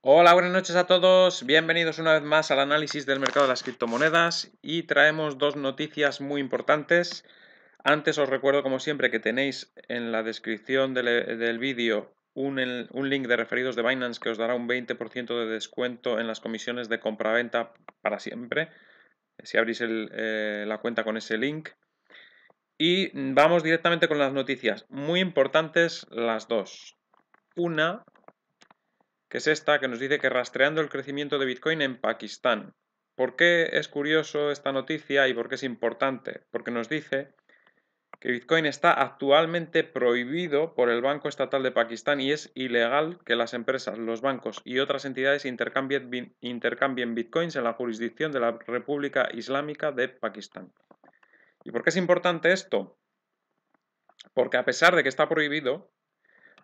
Hola, buenas noches a todos. Bienvenidos una vez más al análisis del mercado de las criptomonedas y traemos dos noticias muy importantes. Antes os recuerdo, como siempre, que tenéis en la descripción del, eh, vídeo un, un, link de referidos de Binance que os dará un 20% de descuento en las comisiones de compra-venta para siempre, eh, si abrís eh, la cuenta con ese link. Y vamos directamente con las noticias. Muy importantes las dos. Una que es esta, que nos dice que rastreando el crecimiento de Bitcoin en Pakistán. ¿Por qué es curioso esta noticia y por qué es importante? Porque nos dice que Bitcoin está actualmente prohibido por el Banco Estatal de Pakistán y es ilegal que las empresas, los bancos y otras entidades intercambien, intercambien Bitcoins en la jurisdicción de la República Islámica de Pakistán. ¿Y por qué es importante esto? Porque a pesar de que está prohibido,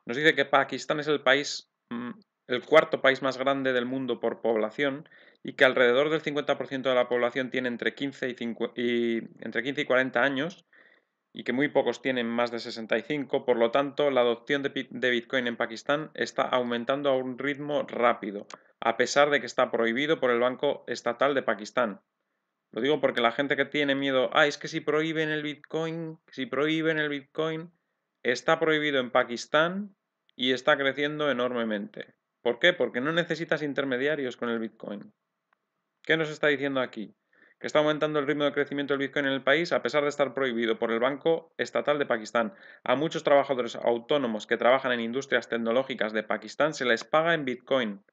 nos dice que Pakistán es el país mm, el cuarto país más grande del mundo por población y que alrededor del 50% de la población tiene entre 15 y, entre y 40 años y que muy pocos tienen más de 65, por lo tanto la adopción de, de Bitcoin en Pakistán está aumentando a un ritmo rápido, a pesar de que está prohibido por el Banco Estatal de Pakistán. Lo digo porque la gente que tiene miedo, ah, es que si prohíben el Bitcoin, si prohíben el Bitcoin, está prohibido en Pakistán y está creciendo enormemente. ¿Por qué? Porque no necesitas intermediarios con el Bitcoin. ¿Qué nos está diciendo aquí? Que está aumentando el ritmo de crecimiento del Bitcoin en el país a pesar de estar prohibido por el Banco Estatal de Pakistán. A muchos trabajadores autónomos que trabajan en industrias tecnológicas de Pakistán se les paga en Bitcoin,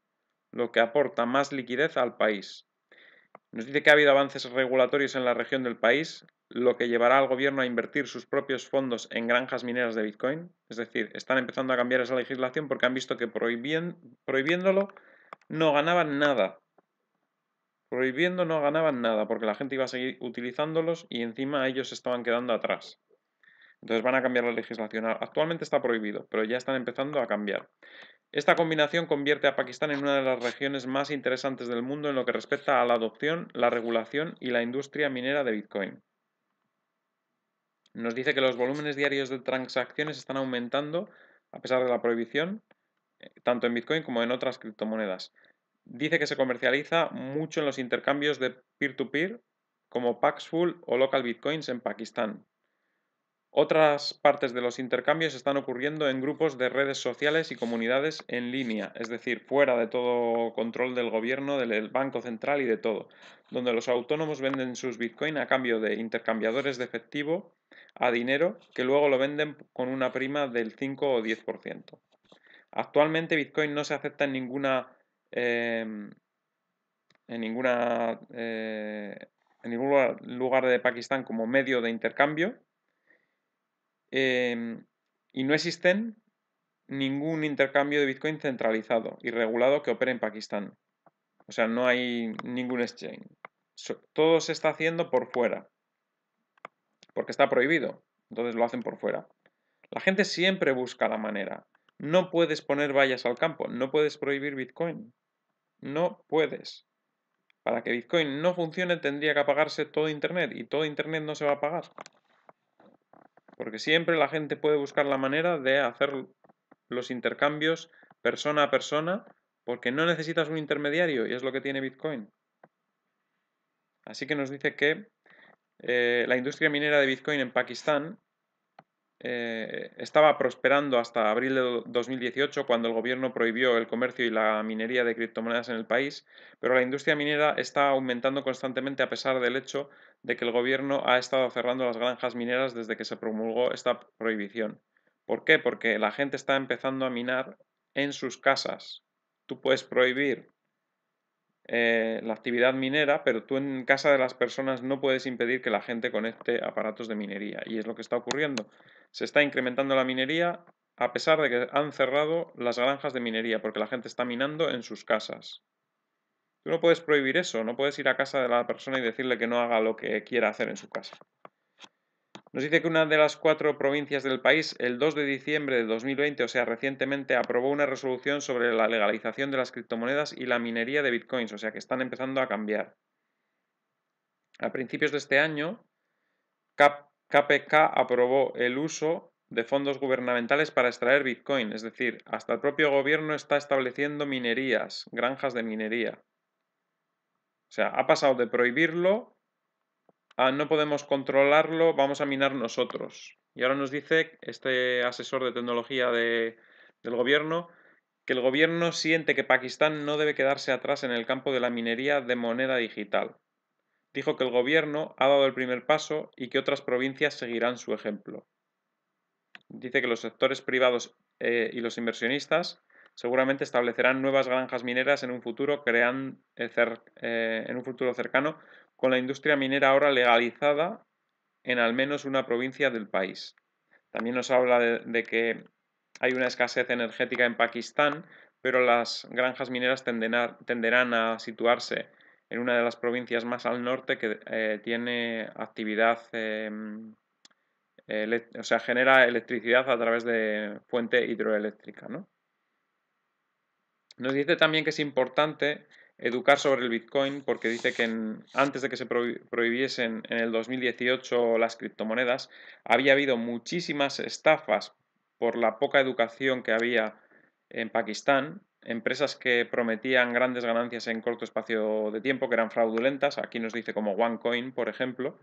lo que aporta más liquidez al país. Nos dice que ha habido avances regulatorios en la región del país, lo que llevará al gobierno a invertir sus propios fondos en granjas mineras de Bitcoin. Es decir, están empezando a cambiar esa legislación porque han visto que prohibiéndolo no ganaban nada. Prohibiendo no ganaban nada porque la gente iba a seguir utilizándolos y encima ellos estaban quedando atrás. Entonces van a cambiar la legislación. Actualmente está prohibido, pero ya están empezando a cambiar. Esta combinación convierte a Pakistán en una de las regiones más interesantes del mundo en lo que respecta a la adopción, la regulación y la industria minera de Bitcoin. Nos dice que los volúmenes diarios de transacciones están aumentando a pesar de la prohibición, eh, tanto en Bitcoin como en otras criptomonedas. Dice que se comercializa mucho en los intercambios de peer-to-peer como Paxful o Local Bitcoins en Pakistán. Otras partes de los intercambios están ocurriendo en grupos de redes sociales y comunidades en línea, es decir, fuera de todo control del gobierno, del Banco Central y de todo, donde los autónomos venden sus Bitcoin a cambio de intercambiadores de efectivo a dinero que luego lo venden con una prima del 5 o 10%. Actualmente Bitcoin no se acepta en ninguna... Em, en, ninguna eh, en ningún lugar, de Pakistán como medio de intercambio. Em, y no existen ningún intercambio de Bitcoin centralizado y regulado que opere en Pakistán. O sea, no hay ningún exchange. Todo se está haciendo por fuera porque está prohibido. Entonces lo hacen por fuera. La gente siempre busca la manera. No puedes poner vallas al campo, no puedes prohibir Bitcoin. No puedes. Para que Bitcoin no funcione tendría que apagarse todo Internet y todo Internet no se va a apagar. Porque siempre la gente puede buscar la manera de hacer los intercambios persona a persona porque no necesitas un intermediario y es lo que tiene Bitcoin. Así que nos dice que eh, la industria minera de Bitcoin en Pakistán eh, estaba prosperando hasta abril de 2018 cuando el gobierno prohibió el comercio y la minería de criptomonedas en el país, pero la industria minera está aumentando constantemente a pesar del hecho de que el gobierno ha estado cerrando las granjas mineras desde que se promulgó esta prohibición. ¿Por qué? Porque la gente está empezando a minar en sus casas. Tú puedes prohibir eh, la actividad minera, pero tú en casa de las personas no puedes impedir que la gente conecte aparatos de minería. Y es lo que está ocurriendo. Se está incrementando la minería a pesar de que han cerrado las granjas de minería, porque la gente está minando en sus casas. Tú no puedes prohibir eso, no puedes ir a casa de la persona y decirle que no haga lo que quiera hacer en su casa. Nos dice que una de las cuatro provincias del país, el 2 de diciembre de 2020, o sea, recientemente, aprobó una resolución sobre la legalización de las criptomonedas y la minería de bitcoins, o sea, que están empezando a cambiar. A principios de este año, KPK aprobó el uso de fondos gubernamentales para extraer bitcoin, es decir, hasta el propio gobierno está estableciendo minerías, granjas de minería. O sea, ha pasado de prohibirlo Ah, no podemos controlarlo, vamos a minar nosotros. Y ahora nos dice este asesor de tecnología del gobierno que el gobierno siente que Pakistán no debe quedarse atrás en el campo de la minería de moneda digital. Dijo que el gobierno ha dado el primer paso y que otras provincias seguirán su ejemplo. Dice que los sectores privados eh, y los inversionistas seguramente establecerán nuevas granjas mineras en un futuro, crean, eh, eh, en un futuro cercano, con la industria minera ahora legalizada en al menos una provincia del país. También nos habla de, que hay una escasez energética en Pakistán, pero las granjas mineras tenderán a situarse en una de las provincias más al norte que eh, tiene actividad, em, o sea, genera electricidad a través de fuente hidroeléctrica. ¿no? Nos dice también que es importante educar sobre el Bitcoin porque dice que antes de que se prohibiesen en el 2018 las criptomonedas, había habido muchísimas estafas por la poca educación que había en Pakistán, empresas que prometían grandes ganancias en corto espacio de tiempo, que eran fraudulentas, aquí nos dice como OneCoin, por ejemplo,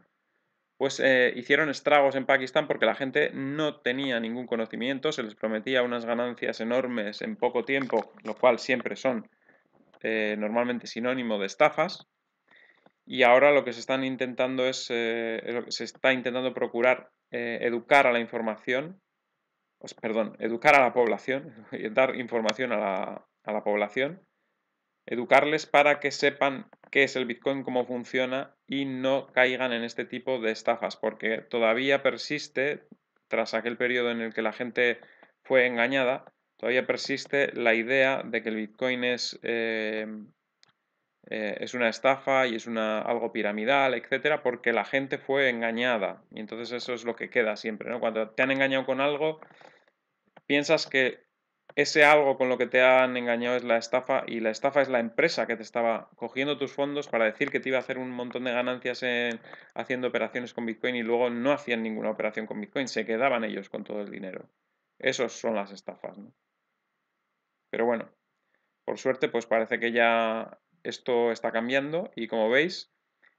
pues eh, hicieron estragos en Pakistán porque la gente no tenía ningún conocimiento, se les prometía unas ganancias enormes en poco tiempo, lo cual siempre son eh, normalmente sinónimo de estafas, y ahora lo que se están intentando es, eh, se está intentando procurar eh, educar a la información, pues, perdón, educar a la población, dar información a la, a la población, educarles para que sepan qué es el Bitcoin, cómo funciona y no caigan en este tipo de estafas, porque todavía persiste, tras aquel periodo en el que la gente fue engañada, todavía persiste la idea de que el Bitcoin es, em, eh, es una estafa y es una, algo piramidal, etcétera, porque la gente fue engañada. Y entonces eso es lo que queda siempre, ¿no? Cuando te han engañado con algo, piensas que ese algo con lo que te han engañado es la estafa y la estafa es la empresa que te estaba cogiendo tus fondos para decir que te iba a hacer un montón de ganancias haciendo operaciones con Bitcoin y luego no hacían ninguna operación con Bitcoin, se quedaban ellos con todo el dinero. Esas son las estafas. ¿no? Pero bueno, por suerte, pues parece que ya esto está cambiando y como veis,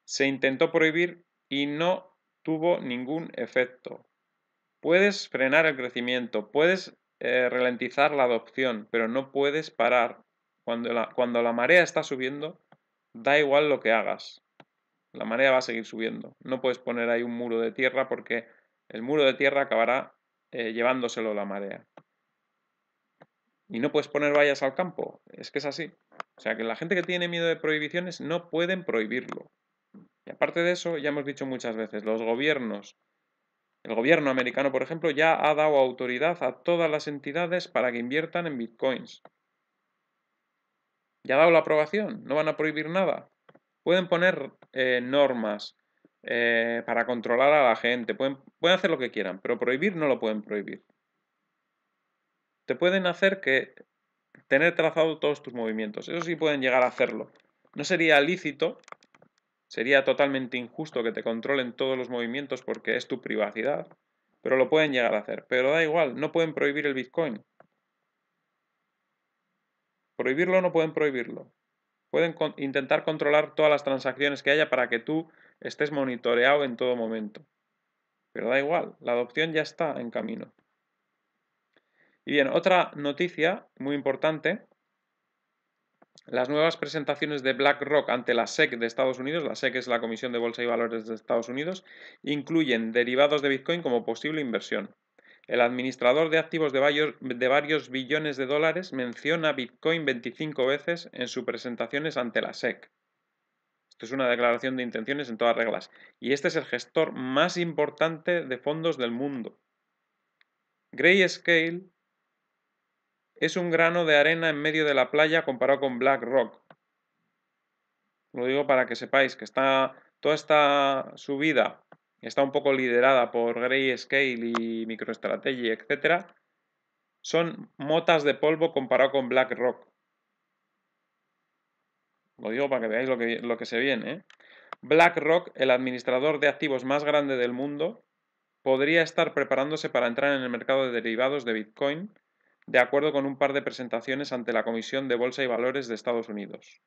se intentó prohibir y no tuvo ningún efecto. Puedes frenar el crecimiento, puedes eh, ralentizar la adopción, pero no puedes parar. Cuando la, cuando la marea está subiendo, da igual lo que hagas. La marea va a seguir subiendo. No puedes poner ahí un muro de tierra porque el muro de tierra acabará eh, llevándoselo la marea y no puedes poner vallas al campo. Es que es así. O sea, que la gente que tiene miedo de prohibiciones no pueden prohibirlo. Y aparte de eso, ya hemos dicho muchas veces, los gobiernos, el gobierno americano, por ejemplo, ya ha dado autoridad a todas las entidades para que inviertan en bitcoins. Ya ha dado la aprobación, no van a prohibir nada. Pueden poner eh, normas eh, para controlar a la gente, pueden, pueden hacer lo que quieran, pero prohibir no lo pueden prohibir te pueden hacer que tener trazado todos tus movimientos. Eso sí pueden llegar a hacerlo. No sería lícito, sería totalmente injusto que te controlen todos los movimientos porque es tu privacidad, pero lo pueden llegar a hacer. Pero da igual, no pueden prohibir el Bitcoin. Prohibirlo no pueden prohibirlo. Pueden intentar controlar todas las transacciones que haya para que tú estés monitoreado en todo momento. Pero da igual, la adopción ya está en camino. Y bien, otra noticia muy importante, las nuevas presentaciones de BlackRock ante la SEC de Estados Unidos, la SEC es la Comisión de Bolsa y Valores de Estados Unidos, incluyen derivados de Bitcoin como posible inversión. El administrador de activos de varios, de varios billones de dólares menciona Bitcoin 25 veces en sus presentaciones ante la SEC. Esto es una declaración de intenciones en todas reglas. Y este es el gestor más importante de fondos del mundo. Grayscale es un grano de arena en medio de la playa comparado con BlackRock. Lo digo para que sepáis que está toda esta subida está un poco liderada por Grayscale y MicroStrategy, etc. Son motas de polvo comparado con BlackRock. Lo digo para que veáis lo que, se viene. ¿eh? BlackRock, el administrador de activos más grande del mundo, podría estar preparándose para entrar en el mercado de derivados de Bitcoin de acuerdo con un par de presentaciones ante la Comisión de Bolsa y Valores de Estados Unidos.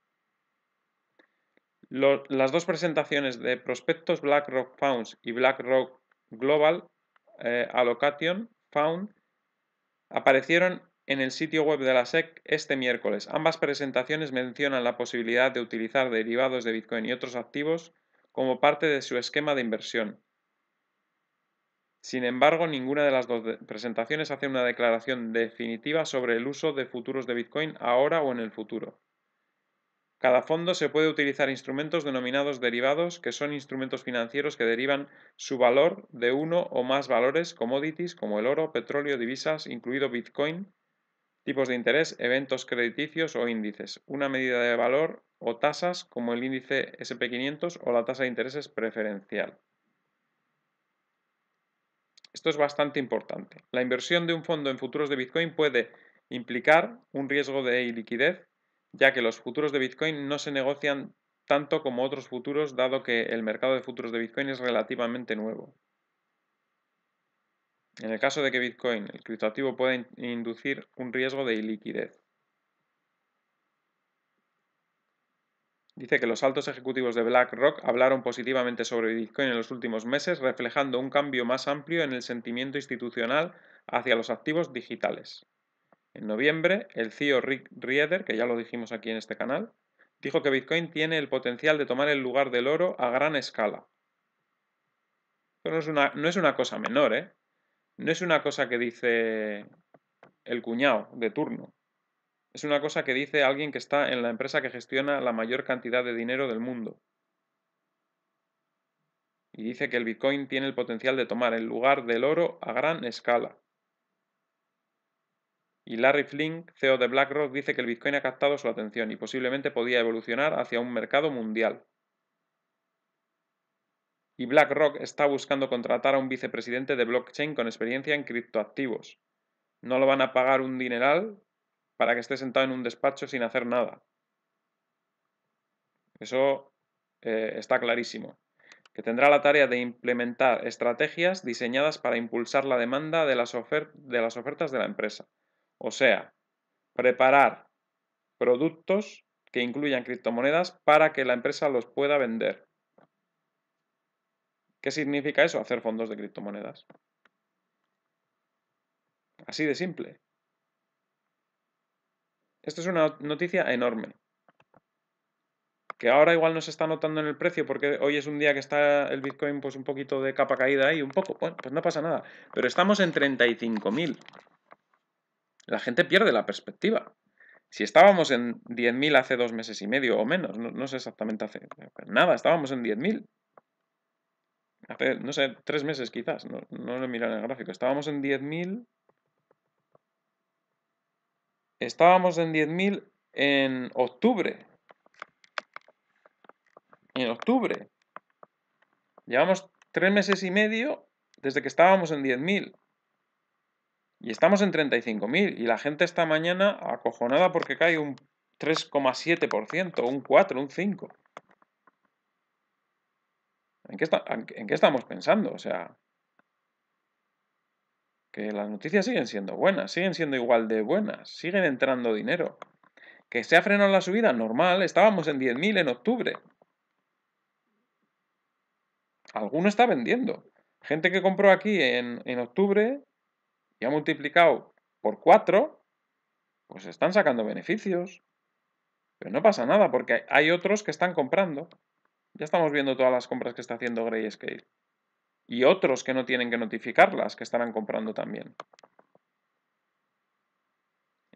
las dos presentaciones de prospectos BlackRock Founds y BlackRock Global eh, Allocation Fund aparecieron en el sitio web de la SEC este miércoles. Ambas presentaciones mencionan la posibilidad de utilizar derivados de Bitcoin y otros activos como parte de su esquema de inversión. Sin embargo, ninguna de las dos presentaciones hace una declaración definitiva sobre el uso de futuros de Bitcoin ahora o en el futuro. Cada fondo se puede utilizar instrumentos denominados derivados, que son instrumentos financieros que derivan su valor de uno o más valores, commodities como el oro, petróleo, divisas, incluido Bitcoin, tipos de interés, eventos crediticios o índices, una medida de valor o tasas como el índice SP500 o la tasa de intereses preferencial. Esto es bastante importante. La inversión de un fondo en futuros de Bitcoin puede implicar un riesgo de iliquidez, ya que los futuros de Bitcoin no se negocian tanto como otros futuros, dado que el mercado de futuros de Bitcoin es relativamente nuevo. En el caso de que Bitcoin, el criptoactivo, pueda inducir un riesgo de iliquidez. Dice que los altos ejecutivos de BlackRock hablaron positivamente sobre Bitcoin en los últimos meses, reflejando un cambio más amplio en el sentimiento institucional hacia los activos digitales. En noviembre, el CEO Rick Rieder, que ya lo dijimos aquí en este canal, dijo que Bitcoin tiene el potencial de tomar el lugar del oro a gran escala. Pero no es una, no es una cosa menor, ¿eh? No es una cosa que dice el cuñado de turno. Es una cosa que dice alguien que está en la empresa que gestiona la mayor cantidad de dinero del mundo. Y dice que el Bitcoin tiene el potencial de tomar el lugar del oro a gran escala. Y Larry Flink, CEO de BlackRock, dice que el Bitcoin ha captado su atención y posiblemente podía evolucionar hacia un mercado mundial. Y BlackRock está buscando contratar a un vicepresidente de blockchain con experiencia en criptoactivos. No lo van a pagar un dineral, para que esté sentado en un despacho sin hacer nada. Eso eh, está clarísimo. Que tendrá la tarea de implementar estrategias diseñadas para impulsar la demanda de las ofertas de la empresa. O sea, preparar productos que incluyan criptomonedas para que la empresa los pueda vender. ¿Qué significa eso? Hacer fondos de criptomonedas. Así de simple. Esto es una noticia enorme. Que ahora igual no se está notando en el precio porque hoy es un día que está el Bitcoin pues un poquito de capa caída ahí, un poco, bueno, pues no pasa nada. Pero estamos en 35.000. La gente pierde la perspectiva. Si estábamos en 10.000 hace dos meses y medio o menos, no, sé exactamente hace nada, estábamos en 10.000. Hace, no sé, tres meses quizás, no, no lo miran en el gráfico. Estábamos en 10.000 Estábamos en 10.000 en octubre. En octubre. Llevamos tres meses y medio desde que estábamos en 10.000. Y estamos en 35.000. Y la gente esta mañana acojonada porque cae un 3,7%, un 4, un 5. ¿En qué, en qué estamos pensando? O sea, que las noticias siguen siendo buenas, siguen siendo igual de buenas, siguen entrando dinero. Que se ha frenado la subida, normal, estábamos en 10.000 en octubre. Alguno está vendiendo. Gente que compró aquí en, octubre y ha multiplicado por 4, pues están sacando beneficios. Pero no pasa nada porque hay otros que están comprando. Ya estamos viendo todas las compras que está haciendo Grayscale y otros que no tienen que notificarlas, que estarán comprando también.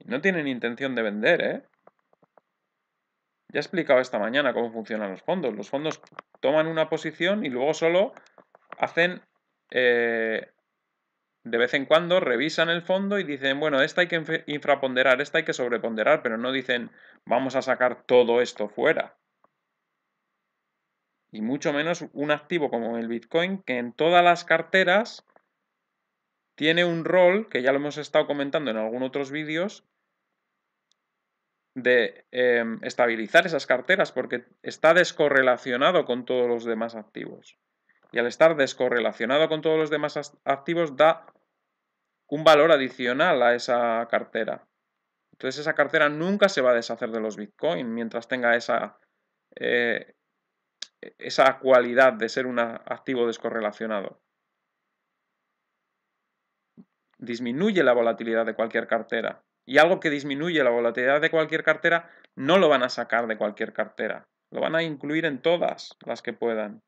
No tienen intención de vender, ¿eh? Ya he explicado esta mañana cómo funcionan los fondos. Los fondos toman una posición y luego solo hacen, eh, de vez en cuando, revisan el fondo y dicen, bueno, esta hay que infraponderar, esta hay que sobreponderar, pero no dicen, vamos a sacar todo esto fuera y mucho menos un activo como el Bitcoin, que en todas las carteras tiene un rol, que ya lo hemos estado comentando en algunos otros vídeos, de em, estabilizar esas carteras, porque está descorrelacionado con todos los demás activos. Y al estar descorrelacionado con todos los demás activos, da un valor adicional a esa cartera. Entonces esa cartera nunca se va a deshacer de los Bitcoin mientras tenga esa, eh, e, esa cualidad de ser un activo descorrelacionado. Disminuye la volatilidad de cualquier cartera. Y algo que disminuye la volatilidad de cualquier cartera no lo van a sacar de cualquier cartera. Lo van a incluir en todas las que puedan.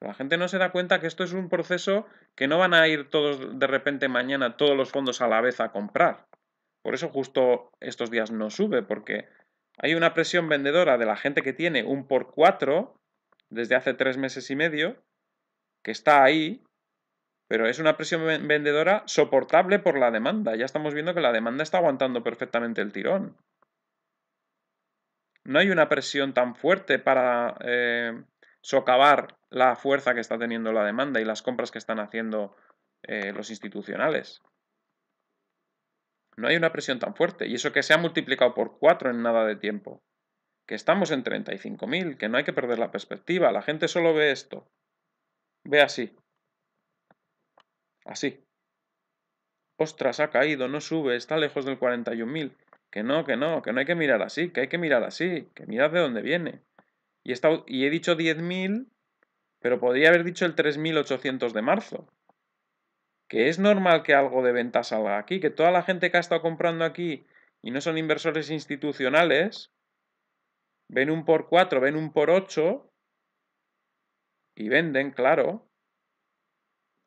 la gente no se da cuenta que esto es un proceso que no van a ir todos de repente mañana todos los fondos a la vez a comprar. Por eso justo estos días no sube, porque hay una presión vendedora de la gente que tiene un por cuatro desde hace tres meses y medio, que está ahí, pero es una presión vendedora soportable por la demanda. Ya estamos viendo que la demanda está aguantando perfectamente el tirón. No hay una presión tan fuerte para eh, socavar la fuerza que está teniendo la demanda y las compras que están haciendo eh, los institucionales. No hay una presión tan fuerte. Y eso que se ha multiplicado por 4 en nada de tiempo. Que estamos en 35.000, que no hay que perder la perspectiva. La gente solo ve esto. Ve así. Así. Ostras, ha caído, no sube, está lejos del 41.000. Que no, que no, que no hay que mirar así, que hay que mirar así, que mirad de dónde viene. Y he, y he dicho 10.000, pero podría haber dicho el 3.800 de marzo que es normal que algo de venta salga aquí, que toda la gente que ha estado comprando aquí y no son inversores institucionales, ven un por 4, ven un por ocho y venden, claro,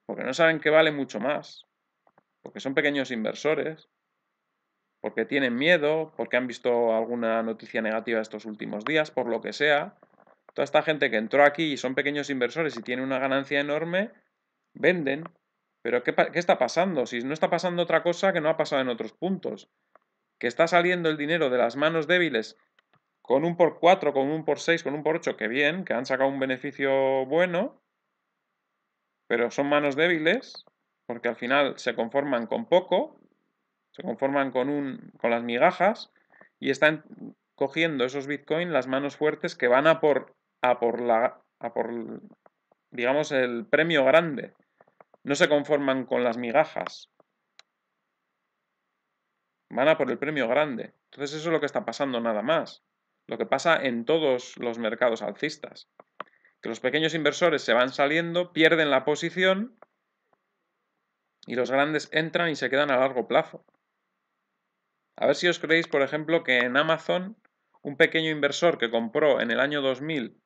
porque no saben que vale mucho más, porque son pequeños inversores, porque tienen miedo, porque han visto alguna noticia negativa estos últimos días, por lo que sea. Toda esta gente que entró aquí y son pequeños inversores y tiene una ganancia enorme, venden pero ¿qué, está pasando? Si no está pasando otra cosa que no ha pasado en otros puntos. Que está saliendo el dinero de las manos débiles con un por 4, con un por 6, con un por 8, que bien, que han sacado un beneficio bueno, pero son manos débiles, porque al final se conforman con poco, se conforman con, un, con las migajas, y están cogiendo esos bitcoins las manos fuertes que van a por, a por, la, a por digamos, el premio grande no se conforman con las migajas. Van a por el premio grande. Entonces eso es lo que está pasando nada más. Lo que pasa en todos los mercados alcistas. Que los pequeños inversores se van saliendo, pierden la posición y los grandes entran y se quedan a largo plazo. A ver si os creéis, por ejemplo, que en Amazon un pequeño inversor que compró en el año 2000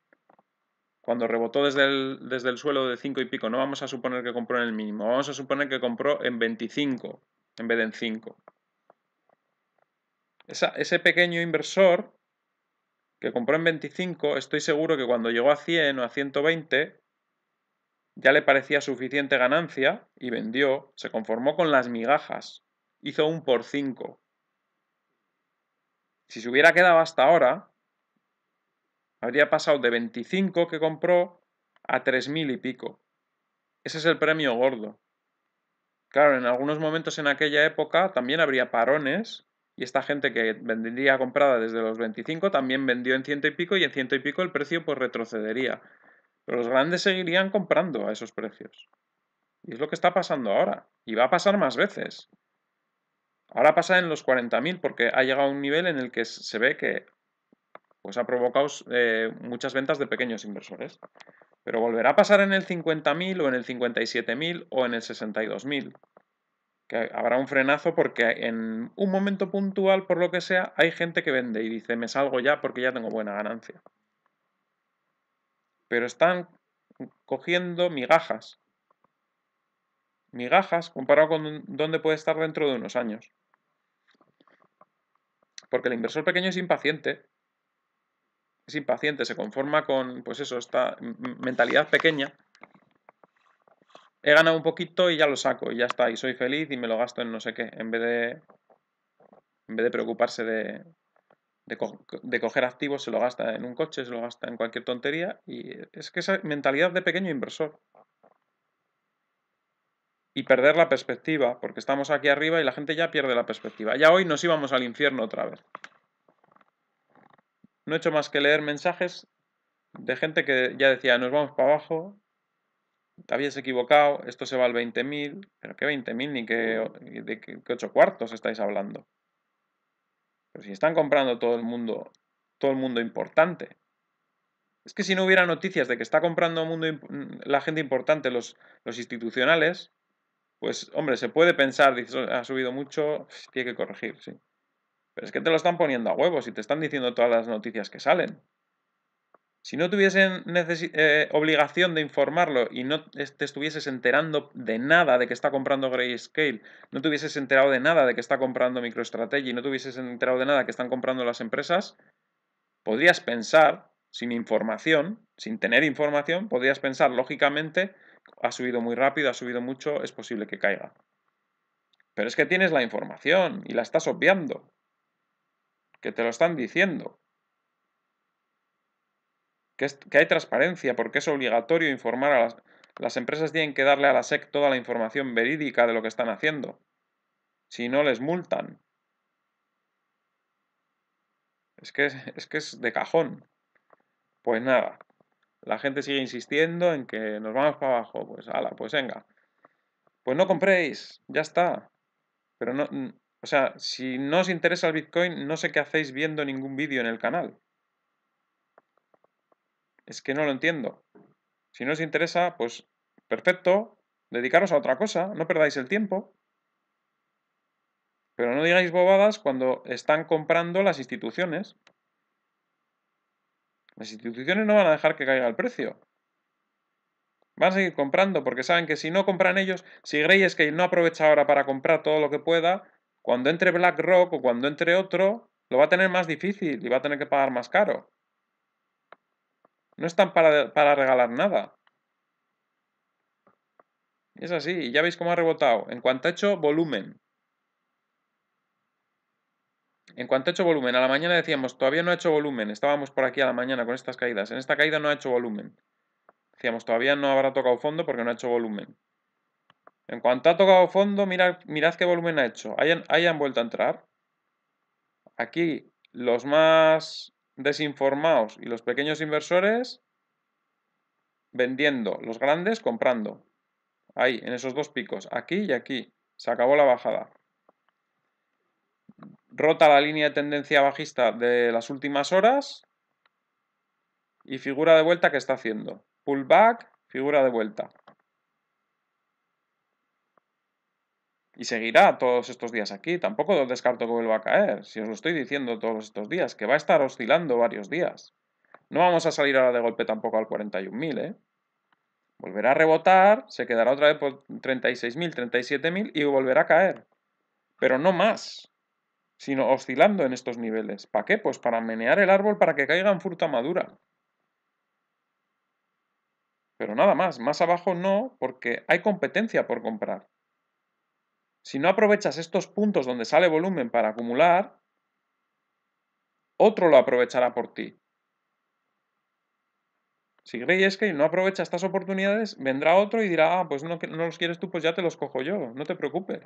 cuando rebotó desde el, desde el suelo de 5 y pico, no vamos a suponer que compró en el mínimo, vamos a suponer que compró en 25 en vez de en 5. ese pequeño inversor que compró en 25, estoy seguro que cuando llegó a 100 o a 120 ya le parecía suficiente ganancia y vendió, se conformó con las migajas, hizo un por 5. Si se hubiera quedado hasta ahora, habría pasado de 25 que compró a 3.000 y pico. Ese es el premio gordo. Claro, en algunos momentos en aquella época también habría parones y esta gente que vendría comprada desde los 25 también vendió en ciento y pico y en ciento y pico el precio pues retrocedería. Pero los grandes seguirían comprando a esos precios. Y es lo que está pasando ahora. Y va a pasar más veces. Ahora pasa en los 40.000 porque ha llegado a un nivel en el que se ve que pues ha provocado eh, muchas ventas de pequeños inversores. Pero volverá a pasar en el 50.000 o en el 57.000 o en el 62.000. Que habrá un frenazo porque en un momento puntual, por lo que sea, hay gente que vende y dice, me salgo ya porque ya tengo buena ganancia. Pero están cogiendo migajas. Migajas comparado con dónde puede estar dentro de unos años. Porque el inversor pequeño es impaciente es impaciente, se conforma con, pues eso, esta mentalidad pequeña. He ganado un poquito y ya lo saco, y ya está, y soy feliz y me lo gasto en no sé qué, en vez de, en vez de preocuparse de, de coger activos, se lo gasta en un coche, se lo gasta en cualquier tontería, y es que esa mentalidad de pequeño inversor. Y perder la perspectiva, porque estamos aquí arriba y la gente ya pierde la perspectiva. Ya hoy nos íbamos al infierno otra vez no he hecho más que leer mensajes de gente que ya decía, nos vamos para abajo, te habías equivocado, esto se va al 20.000, pero ¿qué 20.000 ni qué, de qué, cuartos estáis hablando? Pero si están comprando todo el mundo, todo el mundo importante. Es que si no hubiera noticias de que está comprando mundo, la gente importante, los, institucionales, pues hombre, se puede pensar, oh, ha subido mucho, tiene que corregir, sí. Pero es que te lo están poniendo a huevos y te están diciendo todas las noticias que salen. Si no tuviesen eh, obligación de informarlo y no te estuvieses enterando de nada de que está comprando Grayscale, no te hubieses enterado de nada de que está comprando MicroStrategy, no te hubieses enterado de nada de que están comprando las empresas, podrías pensar, sin información, sin tener información, podrías pensar lógicamente, ha subido muy rápido, ha subido mucho, es posible que caiga. Pero es que tienes la información y la estás obviando que te lo están diciendo. Que, hay transparencia porque es obligatorio informar a las, las empresas tienen que darle a la SEC toda la información verídica de lo que están haciendo. Si no, les multan. Es que es, que es de cajón. Pues nada, la gente sigue insistiendo en que nos vamos para abajo. Pues ala, pues venga. Pues no compréis, ya está. Pero no, o sea, si no os interesa el Bitcoin, no sé qué hacéis viendo ningún vídeo en el canal. Es que no lo entiendo. Si no os interesa, pues perfecto, dedicaros a otra cosa, no perdáis el tiempo. Pero no digáis bobadas cuando están comprando las instituciones. Las instituciones no van a dejar que caiga el precio. Van a seguir comprando porque saben que si no compran ellos, si Grayscale no aprovecha ahora para comprar todo lo que pueda, cuando entre BlackRock o cuando entre otro, lo va a tener más difícil y va a tener que pagar más caro. No están para, para regalar nada. Es así, ya veis cómo ha rebotado. En cuanto ha hecho volumen. En cuanto ha hecho volumen, a la mañana decíamos, todavía no ha hecho volumen. Estábamos por aquí a la mañana con estas caídas. En esta caída no ha hecho volumen. Decíamos, todavía no habrá tocado fondo porque no ha hecho volumen. En cuanto ha tocado fondo, mirad, mirad qué volumen ha hecho. Hayan, hayan vuelto a entrar. Aquí los más desinformados y los pequeños inversores vendiendo, los grandes comprando. Ahí, en esos dos picos, aquí y aquí. Se acabó la bajada. Rota la línea de tendencia bajista de las últimas horas y figura de vuelta que está haciendo. Pullback, figura de vuelta. y seguirá todos estos días aquí. Tampoco lo descarto que vuelva a caer, si os lo estoy diciendo todos estos días, que va a estar oscilando varios días. No vamos a salir ahora de golpe tampoco al 41.000, ¿eh? Volverá a rebotar, se quedará otra vez por 36.000, 37.000 y volverá a caer. Pero no más, sino oscilando en estos niveles. ¿Para qué? Pues para menear el árbol para que caiga en fruta madura. Pero nada más, más abajo no, porque hay competencia por comprar. Si no aprovechas estos puntos donde sale volumen para acumular, otro lo aprovechará por ti. Si Sky no aprovecha estas oportunidades, vendrá otro y dirá, ah, pues no, no los quieres tú, pues ya te los cojo yo, no te preocupes.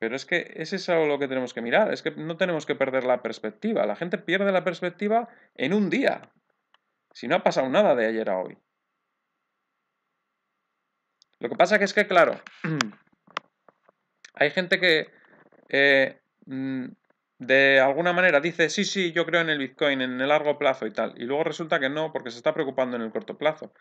Pero es que es eso lo que tenemos que mirar, es que no tenemos que perder la perspectiva. La gente pierde la perspectiva en un día, si no ha pasado nada de ayer a hoy. Lo que pasa que es que, claro, hay gente que eh, mm, de alguna manera dice, sí, sí, yo creo en el Bitcoin en el largo plazo y tal, y luego resulta que no, porque se está preocupando en el corto plazo.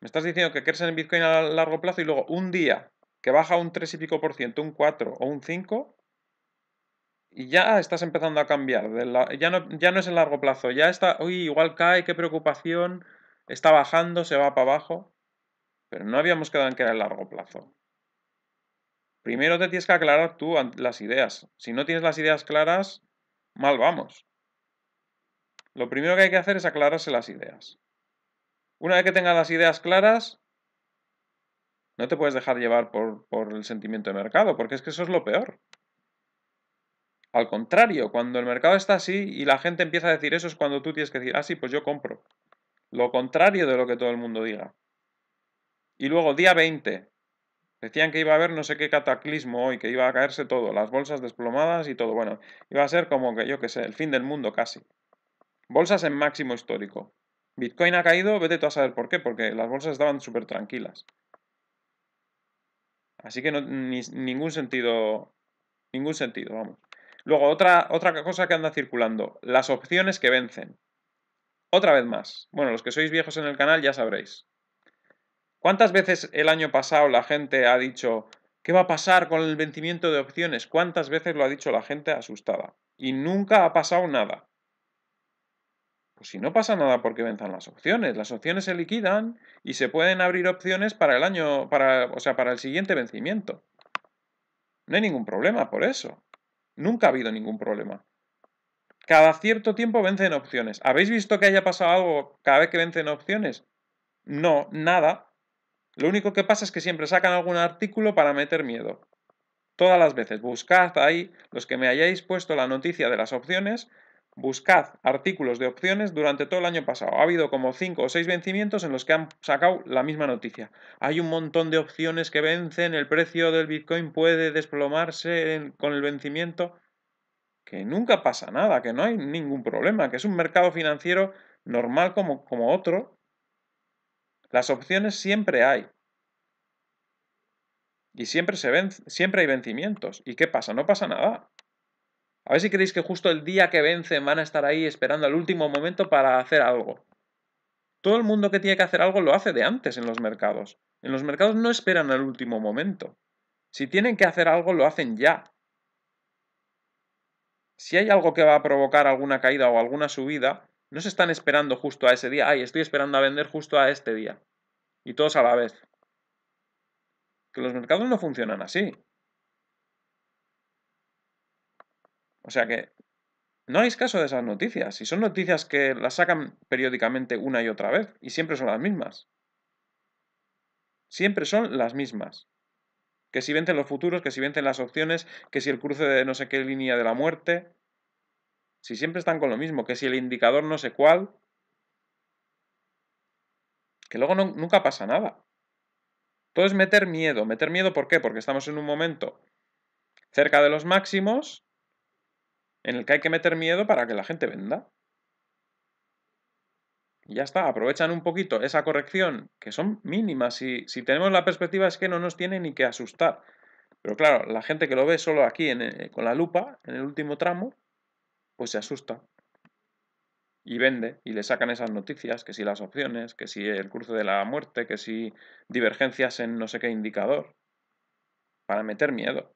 Me estás diciendo que crees en el Bitcoin a largo plazo y luego un día que baja un 3 y pico por ciento, un 4 o un 5, y ya estás empezando a cambiar. ya, no, ya no es el largo plazo, ya está, uy, igual cae, qué preocupación, está bajando, se va para abajo. Pero no habíamos quedado en que era el largo plazo. Primero te tienes que aclarar tú las ideas. Si no tienes las ideas claras, mal vamos. Lo primero que hay que hacer es aclararse las ideas. Una vez que tengas las ideas claras, no te puedes dejar llevar por, por, el sentimiento de mercado, porque es que eso es lo peor. Al contrario, cuando el mercado está así y la gente empieza a decir eso es cuando tú tienes que decir, ah, sí, pues yo compro. Lo contrario de lo que todo el mundo diga. Y luego, día 20, decían que iba a haber no sé qué cataclismo hoy, que iba a caerse todo, las bolsas desplomadas y todo. Bueno, iba a ser como que yo qué sé, el fin del mundo casi. Bolsas en máximo histórico. Bitcoin ha caído, vete tú a saber por qué, porque las bolsas estaban súper tranquilas. Así que no, ningún sentido, ningún sentido, vamos. Luego, otra, otra cosa que anda circulando, las opciones que vencen. Otra vez más. Bueno, los que sois viejos en el canal ya sabréis. ¿Cuántas veces el año pasado la gente ha dicho, ¿qué va a pasar con el vencimiento de opciones? ¿Cuántas veces lo ha dicho la gente asustada? Y nunca ha pasado nada. Pues si no pasa nada porque venzan las opciones, las opciones se liquidan y se pueden abrir opciones para el año, para, o sea, para el siguiente vencimiento. No hay ningún problema por eso. Nunca ha habido ningún problema. Cada cierto tiempo vencen opciones. ¿Habéis visto que haya pasado algo cada vez que vencen opciones? No, nada, lo único que pasa es que siempre sacan algún artículo para meter miedo. Todas las veces, buscad ahí, los que me hayáis puesto la noticia de las opciones, buscad artículos de opciones durante todo el año pasado. Ha habido como 5 o 6 vencimientos en los que han sacado la misma noticia. Hay un montón de opciones que vencen, el precio del Bitcoin puede desplomarse con el vencimiento. Que nunca pasa nada, que no hay ningún problema, que es un mercado financiero normal como, como otro las opciones siempre hay. Y siempre, se ven, siempre hay vencimientos. ¿Y qué pasa? No pasa nada. A ver si creéis que justo el día que vencen van a estar ahí esperando al último momento para hacer algo. Todo el mundo que tiene que hacer algo lo hace de antes en los mercados. En los mercados no esperan al último momento. Si tienen que hacer algo, lo hacen ya. Si hay algo que va a provocar alguna caída o alguna subida, no se están esperando justo a ese día. Ay, estoy esperando a vender justo a este día. Y todos a la vez. Que los mercados no funcionan así. O sea que no hay caso de esas noticias. Y son noticias que las sacan periódicamente una y otra vez y siempre son las mismas. Siempre son las mismas. Que si venden los futuros, que si venden las opciones, que si el cruce de no sé qué línea de la muerte. Si siempre están con lo mismo, que si el indicador no sé cuál, que luego nunca pasa nada. Todo es meter miedo. ¿Meter miedo por qué? Porque estamos en un momento cerca de los máximos en el que hay que meter miedo para que la gente venda. Y ya está, aprovechan un poquito esa corrección, que son mínimas. Si, si tenemos la perspectiva es que no nos tiene ni que asustar. Pero claro, la gente que lo ve solo aquí eh, con la lupa, en el último tramo, pues se asusta y vende y le sacan esas noticias, que si las opciones, que si el curso de la muerte, que si divergencias en no sé qué indicador, para meter miedo.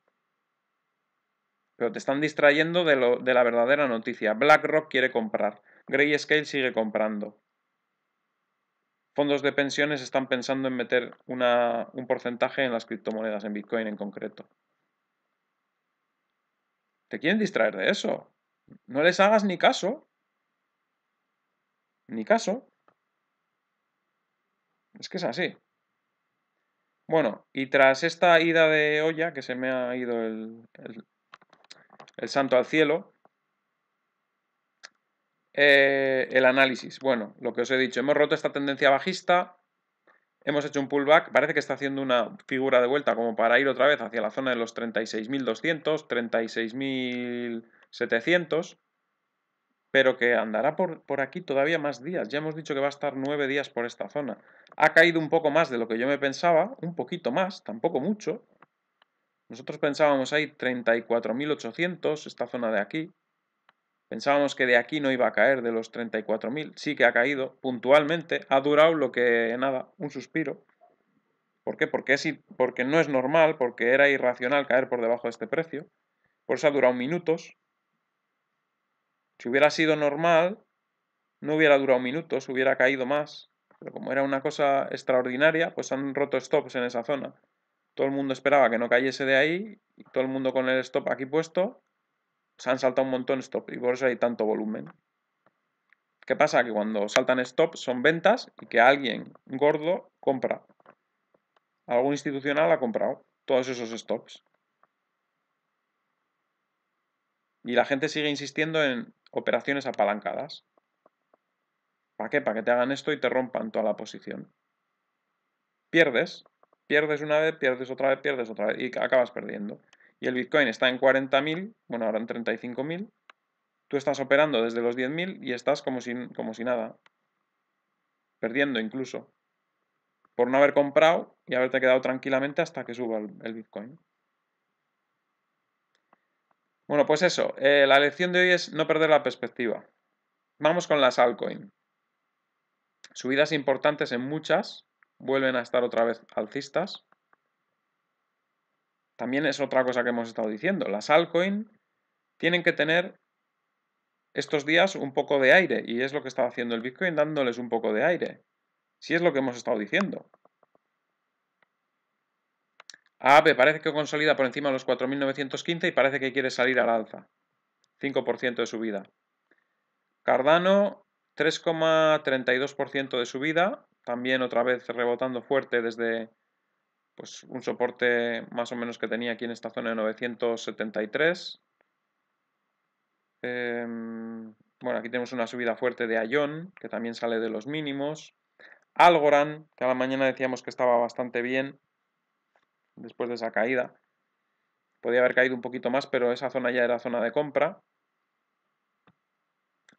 Pero te están distrayendo de, lo, de la verdadera noticia. BlackRock quiere comprar, Grayscale sigue comprando. Fondos de pensiones están pensando en meter un porcentaje en las criptomonedas, en Bitcoin en concreto. Te quieren distraer de eso. No les hagas ni caso. Ni caso. Es que es así. Bueno, y tras esta ida de olla, que se me ha ido el, el, santo al cielo, eh, el análisis. Bueno, lo que os he dicho, hemos roto esta tendencia bajista, hemos hecho un pullback, parece que está haciendo una figura de vuelta como para ir otra vez hacia la zona de los 36.200, 36.000... 700, pero que andará por, por, aquí todavía más días. Ya hemos dicho que va a estar nueve días por esta zona. Ha caído un poco más de lo que yo me pensaba, un poquito más, tampoco mucho. Nosotros pensábamos ahí 34.800, esta zona de aquí. Pensábamos que de aquí no iba a caer de los 34.000. Sí que ha caído puntualmente. Ha durado lo que nada, un suspiro. ¿Por qué? Porque, es, porque no es normal, porque era irracional caer por debajo de este precio. Por eso ha durado minutos, si hubiera sido normal, no hubiera durado minutos, hubiera caído más. Pero como era una cosa extraordinaria, pues han roto stops en esa zona. Todo el mundo esperaba que no cayese de ahí, y todo el mundo con el stop aquí puesto, Se pues han saltado un montón stop y por eso hay tanto volumen. ¿Qué pasa? Que cuando saltan stops son ventas y que alguien gordo compra. Algún institucional ha comprado todos esos stops. Y la gente sigue insistiendo en operaciones apalancadas. ¿Para qué? Para que te hagan esto y te rompan toda la posición. Pierdes, pierdes una vez, pierdes otra vez, pierdes otra vez y acabas perdiendo. Y el Bitcoin está en 40.000, bueno, ahora en 35.000. Tú estás operando desde los 10.000 y estás como si, como si nada. Perdiendo incluso. Por no haber comprado y haberte quedado tranquilamente hasta que suba el Bitcoin. Bueno, pues eso, eh, la lección de hoy es no perder la perspectiva. Vamos con las altcoins. Subidas importantes en muchas, vuelven a estar otra vez alcistas. También es otra cosa que hemos estado diciendo, las altcoins tienen que tener estos días un poco de aire y es lo que está haciendo el Bitcoin dándoles un poco de aire. Si es lo que hemos estado diciendo. ABE parece que consolida por encima de los 4.915 y parece que quiere salir al alza. 5% de subida. Cardano, 3,32% de subida. También otra vez rebotando fuerte desde pues, un soporte más o menos que tenía aquí en esta zona de 973. Em, bueno, aquí tenemos una subida fuerte de Ion, que también sale de los mínimos. Algorand, que a la mañana decíamos que estaba bastante bien, después de esa caída. Podía haber caído un poquito más, pero esa zona ya era zona de compra.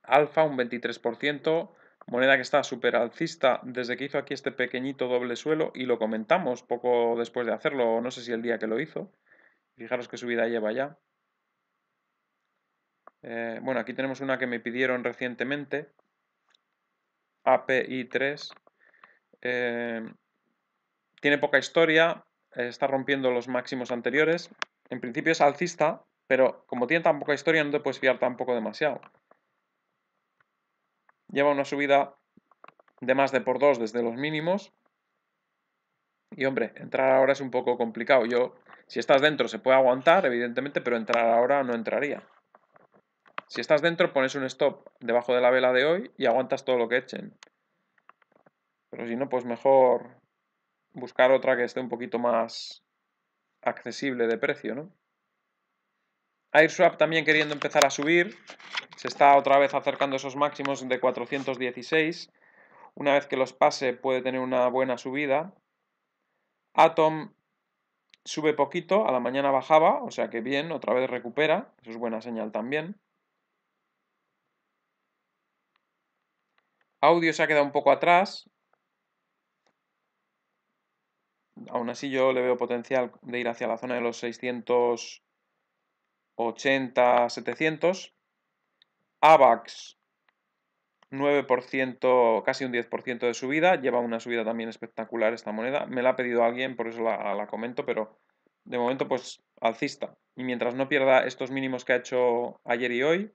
Alfa un 23%, moneda que está súper alcista desde que hizo aquí este pequeñito doble suelo y lo comentamos poco después de hacerlo, no sé si el día que lo hizo. Fijaros qué subida lleva ya. Eh, bueno, aquí tenemos una que me pidieron recientemente, API3. Eh, tiene poca historia, eh, está rompiendo los máximos anteriores. En principio es alcista, pero como tiene tan poca historia no te puedes fiar tampoco demasiado. Lleva una subida de más de por dos desde los mínimos. Y hombre, entrar ahora es un poco complicado. Yo, si estás dentro se puede aguantar, evidentemente, pero entrar ahora no entraría. Si estás dentro, pones un stop debajo de la vela de hoy y aguantas todo lo que echen. Pero si no, pues mejor buscar otra que esté un poquito más accesible de precio, ¿no? AirSwap también queriendo empezar a subir, se está otra vez acercando esos máximos de 416, una vez que los pase puede tener una buena subida. Atom sube poquito, a la mañana bajaba, o sea que bien, otra vez recupera, eso es buena señal también. Audio se ha quedado un poco atrás, aún así yo le veo potencial de ir hacia la zona de los 680, 700. AVAX, 9%, casi un 10% de subida. Lleva una subida también espectacular esta moneda. Me la ha pedido alguien, por eso la comento, pero de momento pues alcista. Y mientras no pierda estos mínimos que ha hecho ayer y hoy,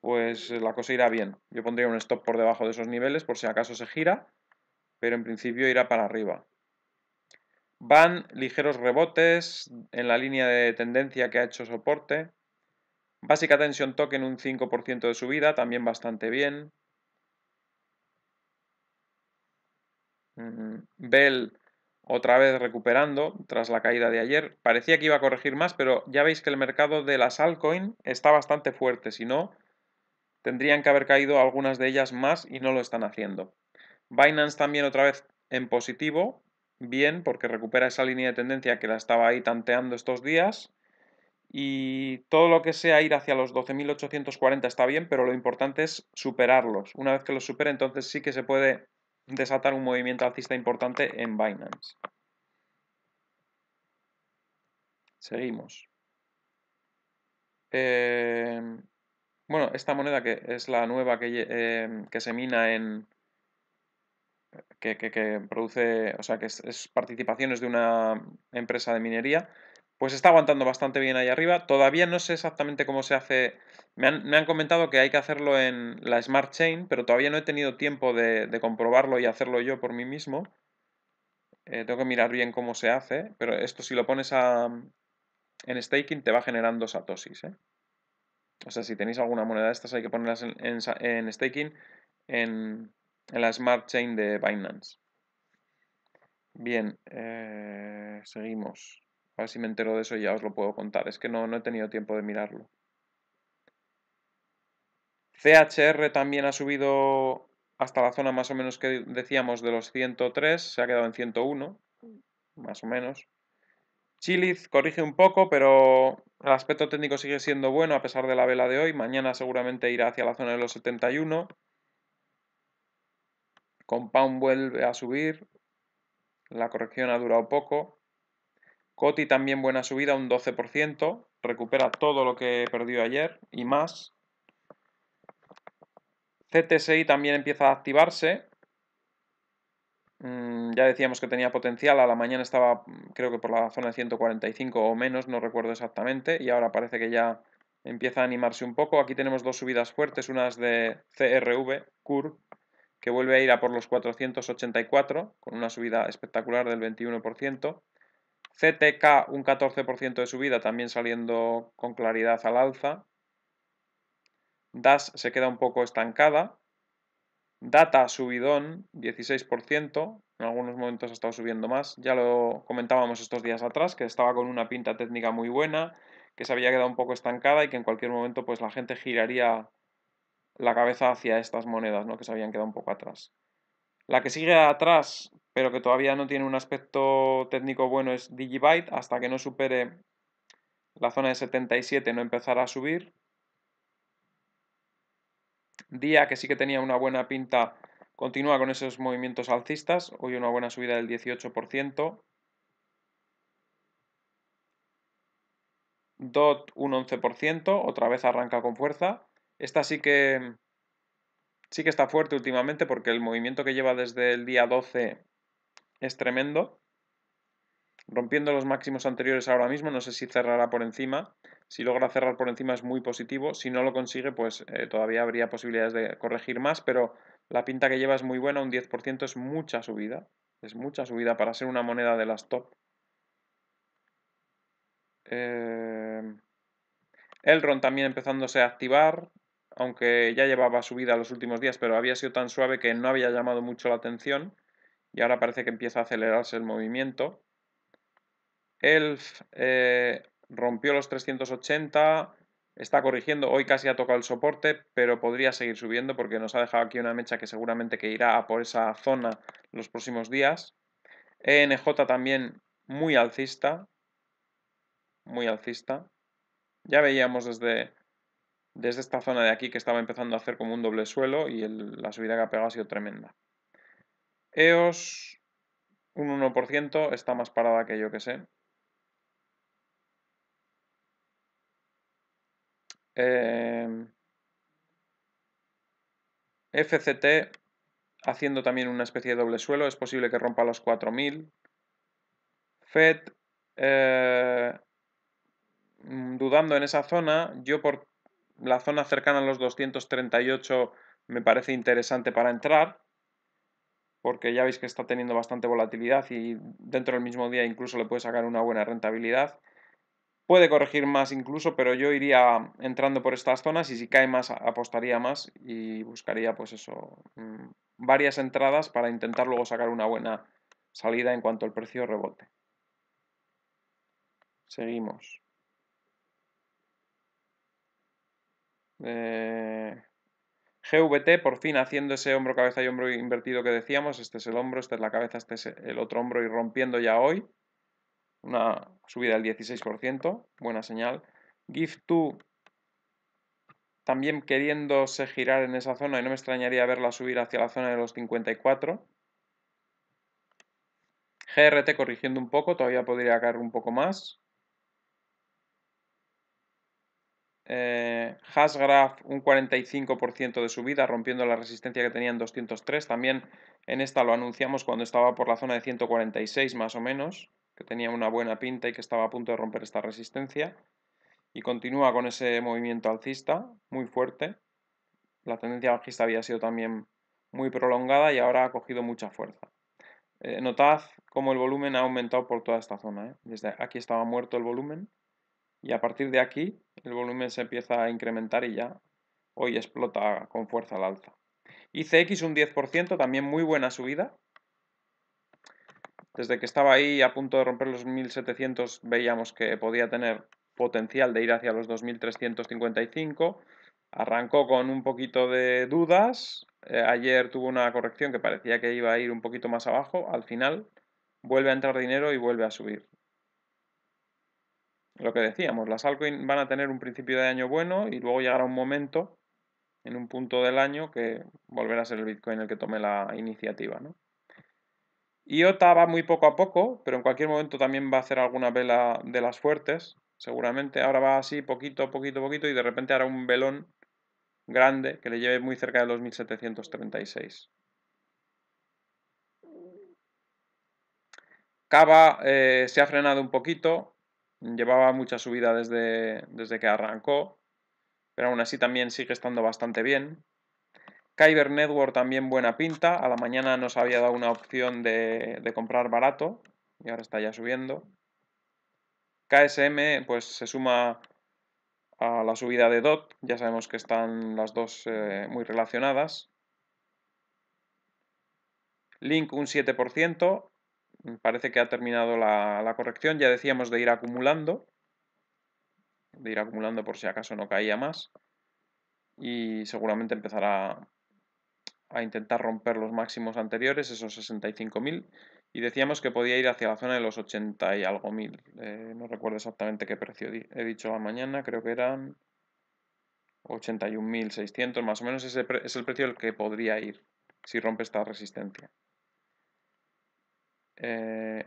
pues eh, la cosa irá bien. Yo pondría un stop por debajo de esos niveles por si acaso se gira, pero en principio irá para arriba. Van ligeros rebotes en la línea de tendencia que ha hecho soporte. Básica tensión token un 5% de subida, también bastante bien. Mm, Bell otra vez recuperando tras la caída de ayer. Parecía que iba a corregir más, pero ya veis que el mercado de las altcoins está bastante fuerte. Si no, tendrían que haber caído algunas de ellas más y no lo están haciendo. Binance también otra vez en positivo, bien porque recupera esa línea de tendencia que la estaba ahí tanteando estos días. Y todo lo que sea ir hacia los 12.840 está bien, pero lo importante es superarlos. Una vez que los supere, entonces sí que se puede desatar un movimiento alcista importante en Binance. Seguimos. Eh, bueno, esta moneda que es la nueva que eh, se mina en, que, produce, o sea, que es, participaciones de una empresa de minería, pues está aguantando bastante bien ahí arriba. Todavía no sé exactamente cómo se hace. Me han, comentado que hay que hacerlo en la Smart Chain, pero todavía no he tenido tiempo de, comprobarlo y hacerlo yo por mí mismo. Eh, tengo que mirar bien cómo se hace, pero esto si lo pones a, en staking te va generando satosis. ¿eh? O sea, si tenéis alguna moneda de estas hay que ponerlas en, en staking en, en la Smart Chain de Binance. Bien, eh, seguimos. A ver si me entero de eso ya os lo puedo contar. Es que no, no he tenido tiempo de mirarlo. CHR también ha subido hasta la zona más o menos que decíamos de los 103, se ha quedado en 101, más o menos. Chiliz corrige un poco, pero el aspecto técnico sigue siendo bueno a pesar de la vela de hoy. Mañana seguramente irá hacia la zona de los 71. Compound vuelve a subir, la corrección ha durado poco. Coti también buena subida, un 12%, recupera todo lo que perdió ayer y más. CTSI también empieza a activarse. Mm, ya decíamos que tenía potencial, a la mañana estaba mm, creo que por la zona de 145 o menos, no recuerdo exactamente, y ahora parece que ya empieza a animarse un poco. Aquí tenemos dos subidas fuertes, unas de CRV, Cur que vuelve a ir a por los 484, con una subida espectacular del 21%. CTK un 14% de subida, también saliendo con claridad al alza. DAS se queda un poco estancada. Data subidón, 16%, en algunos momentos ha estado subiendo más. Ya lo comentábamos estos días atrás, que estaba con una pinta técnica muy buena, que se había quedado un poco estancada y que en cualquier momento pues la gente giraría la cabeza hacia estas monedas, ¿no? que se habían quedado un poco atrás. La que sigue atrás, pero que todavía no tiene un aspecto técnico bueno, es Digibyte, hasta que no supere la zona de 77 no empezará a subir. Día, que sí que tenía una buena pinta, continúa con esos movimientos alcistas, hoy una buena subida del 18%. DOT un 11%, otra vez arranca con fuerza. Esta sí que, sí que está fuerte últimamente porque el movimiento que lleva desde el día 12 es tremendo. Rompiendo los máximos anteriores ahora mismo, no sé si cerrará por encima. Si logra cerrar por encima es muy positivo. Si no lo consigue, pues eh, todavía habría posibilidades de corregir más, pero la pinta que lleva es muy buena, un 10% es mucha subida. Es mucha subida para ser una moneda de las top. Eh... Em, ron también empezándose a activar, aunque ya llevaba subida los últimos días, pero había sido tan suave que no había llamado mucho la atención y ahora parece que empieza a acelerarse el movimiento. ELF eh, rompió los 380, está corrigiendo, hoy casi ha tocado el soporte, pero podría seguir subiendo porque nos ha dejado aquí una mecha que seguramente que irá por esa zona los próximos días. ENJ también muy alcista, muy alcista. Ya veíamos desde desde esta zona de aquí que estaba empezando a hacer como un doble suelo y la subida que ha pegado ha sido tremenda. EOS, un 1%, está más parada que yo que sé. Em, FCT, haciendo también una especie de doble suelo, es posible que rompa los 4000. FED, eh, mm, dudando en esa zona, yo por la zona cercana a los 238 me parece interesante para entrar, porque ya veis que está teniendo bastante volatilidad y dentro del mismo día incluso le puede sacar una buena rentabilidad. Puede corregir más incluso, pero yo iría entrando por estas zonas y si cae más apostaría más y buscaría pues eso, mm, varias entradas para intentar luego sacar una buena salida en cuanto el precio rebote. Seguimos. Eh, GVT por fin haciendo ese hombro, cabeza y hombro invertido que decíamos. Este es el hombro, esta es la cabeza, este es el otro hombro y rompiendo ya hoy. Una subida del 16%, buena señal. GIF2 también queriéndose girar en esa zona y no me extrañaría verla subir hacia la zona de los 54. GRT corrigiendo un poco, todavía podría caer un poco más. Eh, un 45% de subida, rompiendo la resistencia que tenía en 203. También en esta lo anunciamos cuando estaba por la zona de 146 más o menos, que tenía una buena pinta y que estaba a punto de romper esta resistencia. Y continúa con ese movimiento alcista muy fuerte. La tendencia bajista había sido también muy prolongada y ahora ha cogido mucha fuerza. Eh, notad cómo el volumen ha aumentado por toda esta zona. ¿eh? Desde aquí estaba muerto el volumen y a partir de aquí el volumen se empieza a incrementar y ya hoy explota con fuerza al alza. ICX un 10%, también muy buena subida. Desde que estaba ahí a punto de romper los 1700 veíamos que podía tener potencial de ir hacia los 2355. Arrancó con un poquito de dudas. Eh, ayer tuvo una corrección que parecía que iba a ir un poquito más abajo. Al final vuelve a entrar dinero y vuelve a subir lo que decíamos, las altcoins van a tener un principio de año bueno y luego llegará un momento, en un punto del año, que volverá a ser el Bitcoin el que tome la iniciativa. ¿no? IOTA va muy poco a poco, pero en cualquier momento también va a hacer alguna vela de las fuertes, seguramente. Ahora va así, poquito, poquito, poquito, y de repente hará un velón grande que le lleve muy cerca de los 1736. Cava eh, se ha frenado un poquito, Llevaba mucha subida desde, desde que arrancó, pero aún así también sigue estando bastante bien. Kyber Network también buena pinta. A la mañana nos había dado una opción de, comprar barato y ahora está ya subiendo. KSM pues se suma a la subida de DOT. Ya sabemos que están las dos eh, muy relacionadas. Link un 7%. Parece que ha terminado la, corrección. Ya decíamos de ir acumulando. De ir acumulando por si acaso no caía más. Y seguramente empezará a intentar romper los máximos anteriores, esos 65.000, y decíamos que podía ir hacia la zona de los 80 y algo mil. Eh, no recuerdo exactamente qué precio he dicho la mañana, creo que eran 81.600, más o menos es el precio al que podría ir si rompe esta resistencia. Eh,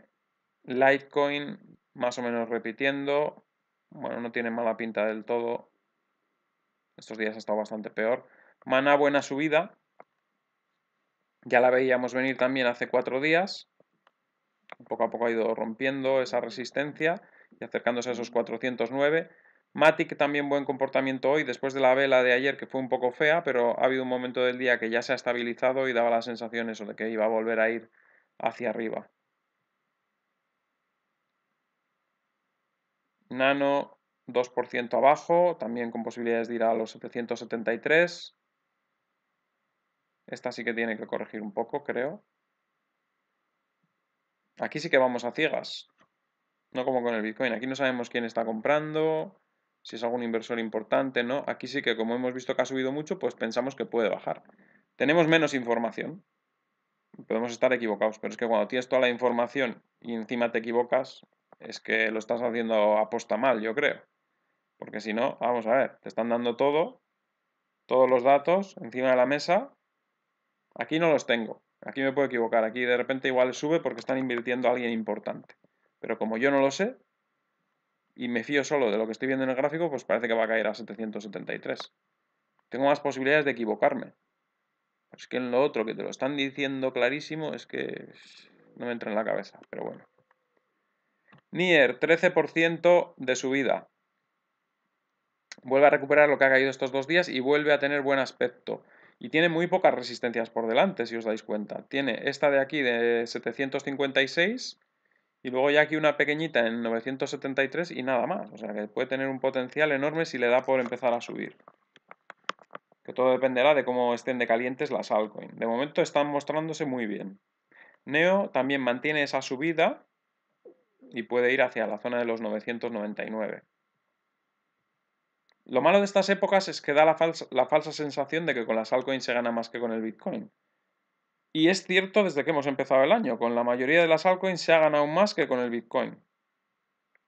Litecoin, más o menos repitiendo. Bueno, no tiene mala pinta del todo. Estos días ha estado bastante peor. Mana, buena subida. Ya la veíamos venir también hace cuatro días. Poco a poco ha ido rompiendo esa resistencia y acercándose a esos 409. Matic también buen comportamiento hoy, después de la vela de ayer que fue un poco fea, pero ha habido un momento del día que ya se ha estabilizado y daba la sensación eso de que iba a volver a ir hacia arriba. Nano 2% abajo, también con posibilidades de ir a los 773. Esta sí que tiene que corregir un poco, creo. Aquí sí que vamos a ciegas. No como con el Bitcoin. Aquí no sabemos quién está comprando, si es algún inversor importante, ¿no? Aquí sí que como hemos visto que ha subido mucho, pues pensamos que puede bajar. Tenemos menos información. Podemos estar equivocados, pero es que cuando tienes toda la información y encima te equivocas, es que lo estás haciendo aposta mal, yo creo. Porque si no, vamos a ver, te están dando todo, todos los datos encima de la mesa. Aquí no los tengo, aquí me puedo equivocar, aquí de repente igual sube porque están invirtiendo a alguien importante. Pero como yo no lo sé y me fío solo de lo que estoy viendo en el gráfico, pues parece que va a caer a 773. Tengo más posibilidades de equivocarme. es que en lo otro que te lo están diciendo clarísimo es que no me entra en la cabeza, pero bueno. Nier, 13% de subida. Vuelve a recuperar lo que ha caído estos dos días y vuelve a tener buen aspecto. Y tiene muy pocas resistencias por delante, si os dais cuenta. Tiene esta de aquí de 756 y luego ya aquí una pequeñita en 973 y nada más. O sea que puede tener un potencial enorme si le da por empezar a subir. Que todo dependerá de cómo estén de calientes las altcoins. De momento están mostrándose muy bien. Neo también mantiene esa subida y puede ir hacia la zona de los 999. Lo malo de estas épocas es que da la falsa, sensación de que con las altcoins se gana más que con el Bitcoin. Y es cierto desde que hemos empezado el año, con la mayoría de las altcoins se ha ganado más que con el Bitcoin.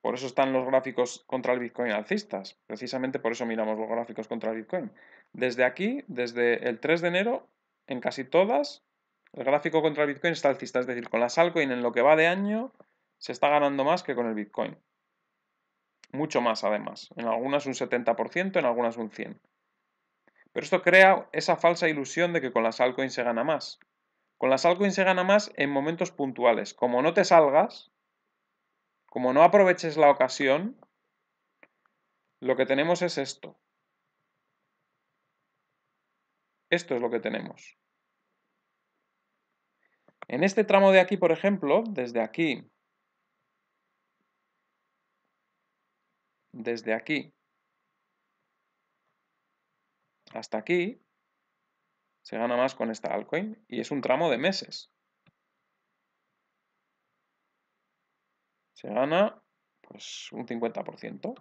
Por eso están los gráficos contra el Bitcoin alcistas. Precisamente por eso miramos los gráficos contra el Bitcoin. Desde aquí, desde el 3 de enero, en casi todas, el gráfico contra el Bitcoin está alcista. Es decir, con las altcoins en lo que va de año, se está ganando más que con el Bitcoin. Mucho más además. En algunas un 70%, en algunas un 100%. Pero esto crea esa falsa ilusión de que con las altcoins se gana más. Con las altcoins se gana más en momentos puntuales. Como no te salgas, como no aproveches la ocasión, lo que tenemos es esto. Esto es lo que tenemos. En este tramo de aquí, por ejemplo, desde aquí desde aquí hasta aquí, se gana más con esta altcoin y es un tramo de meses. Se gana pues un 50%.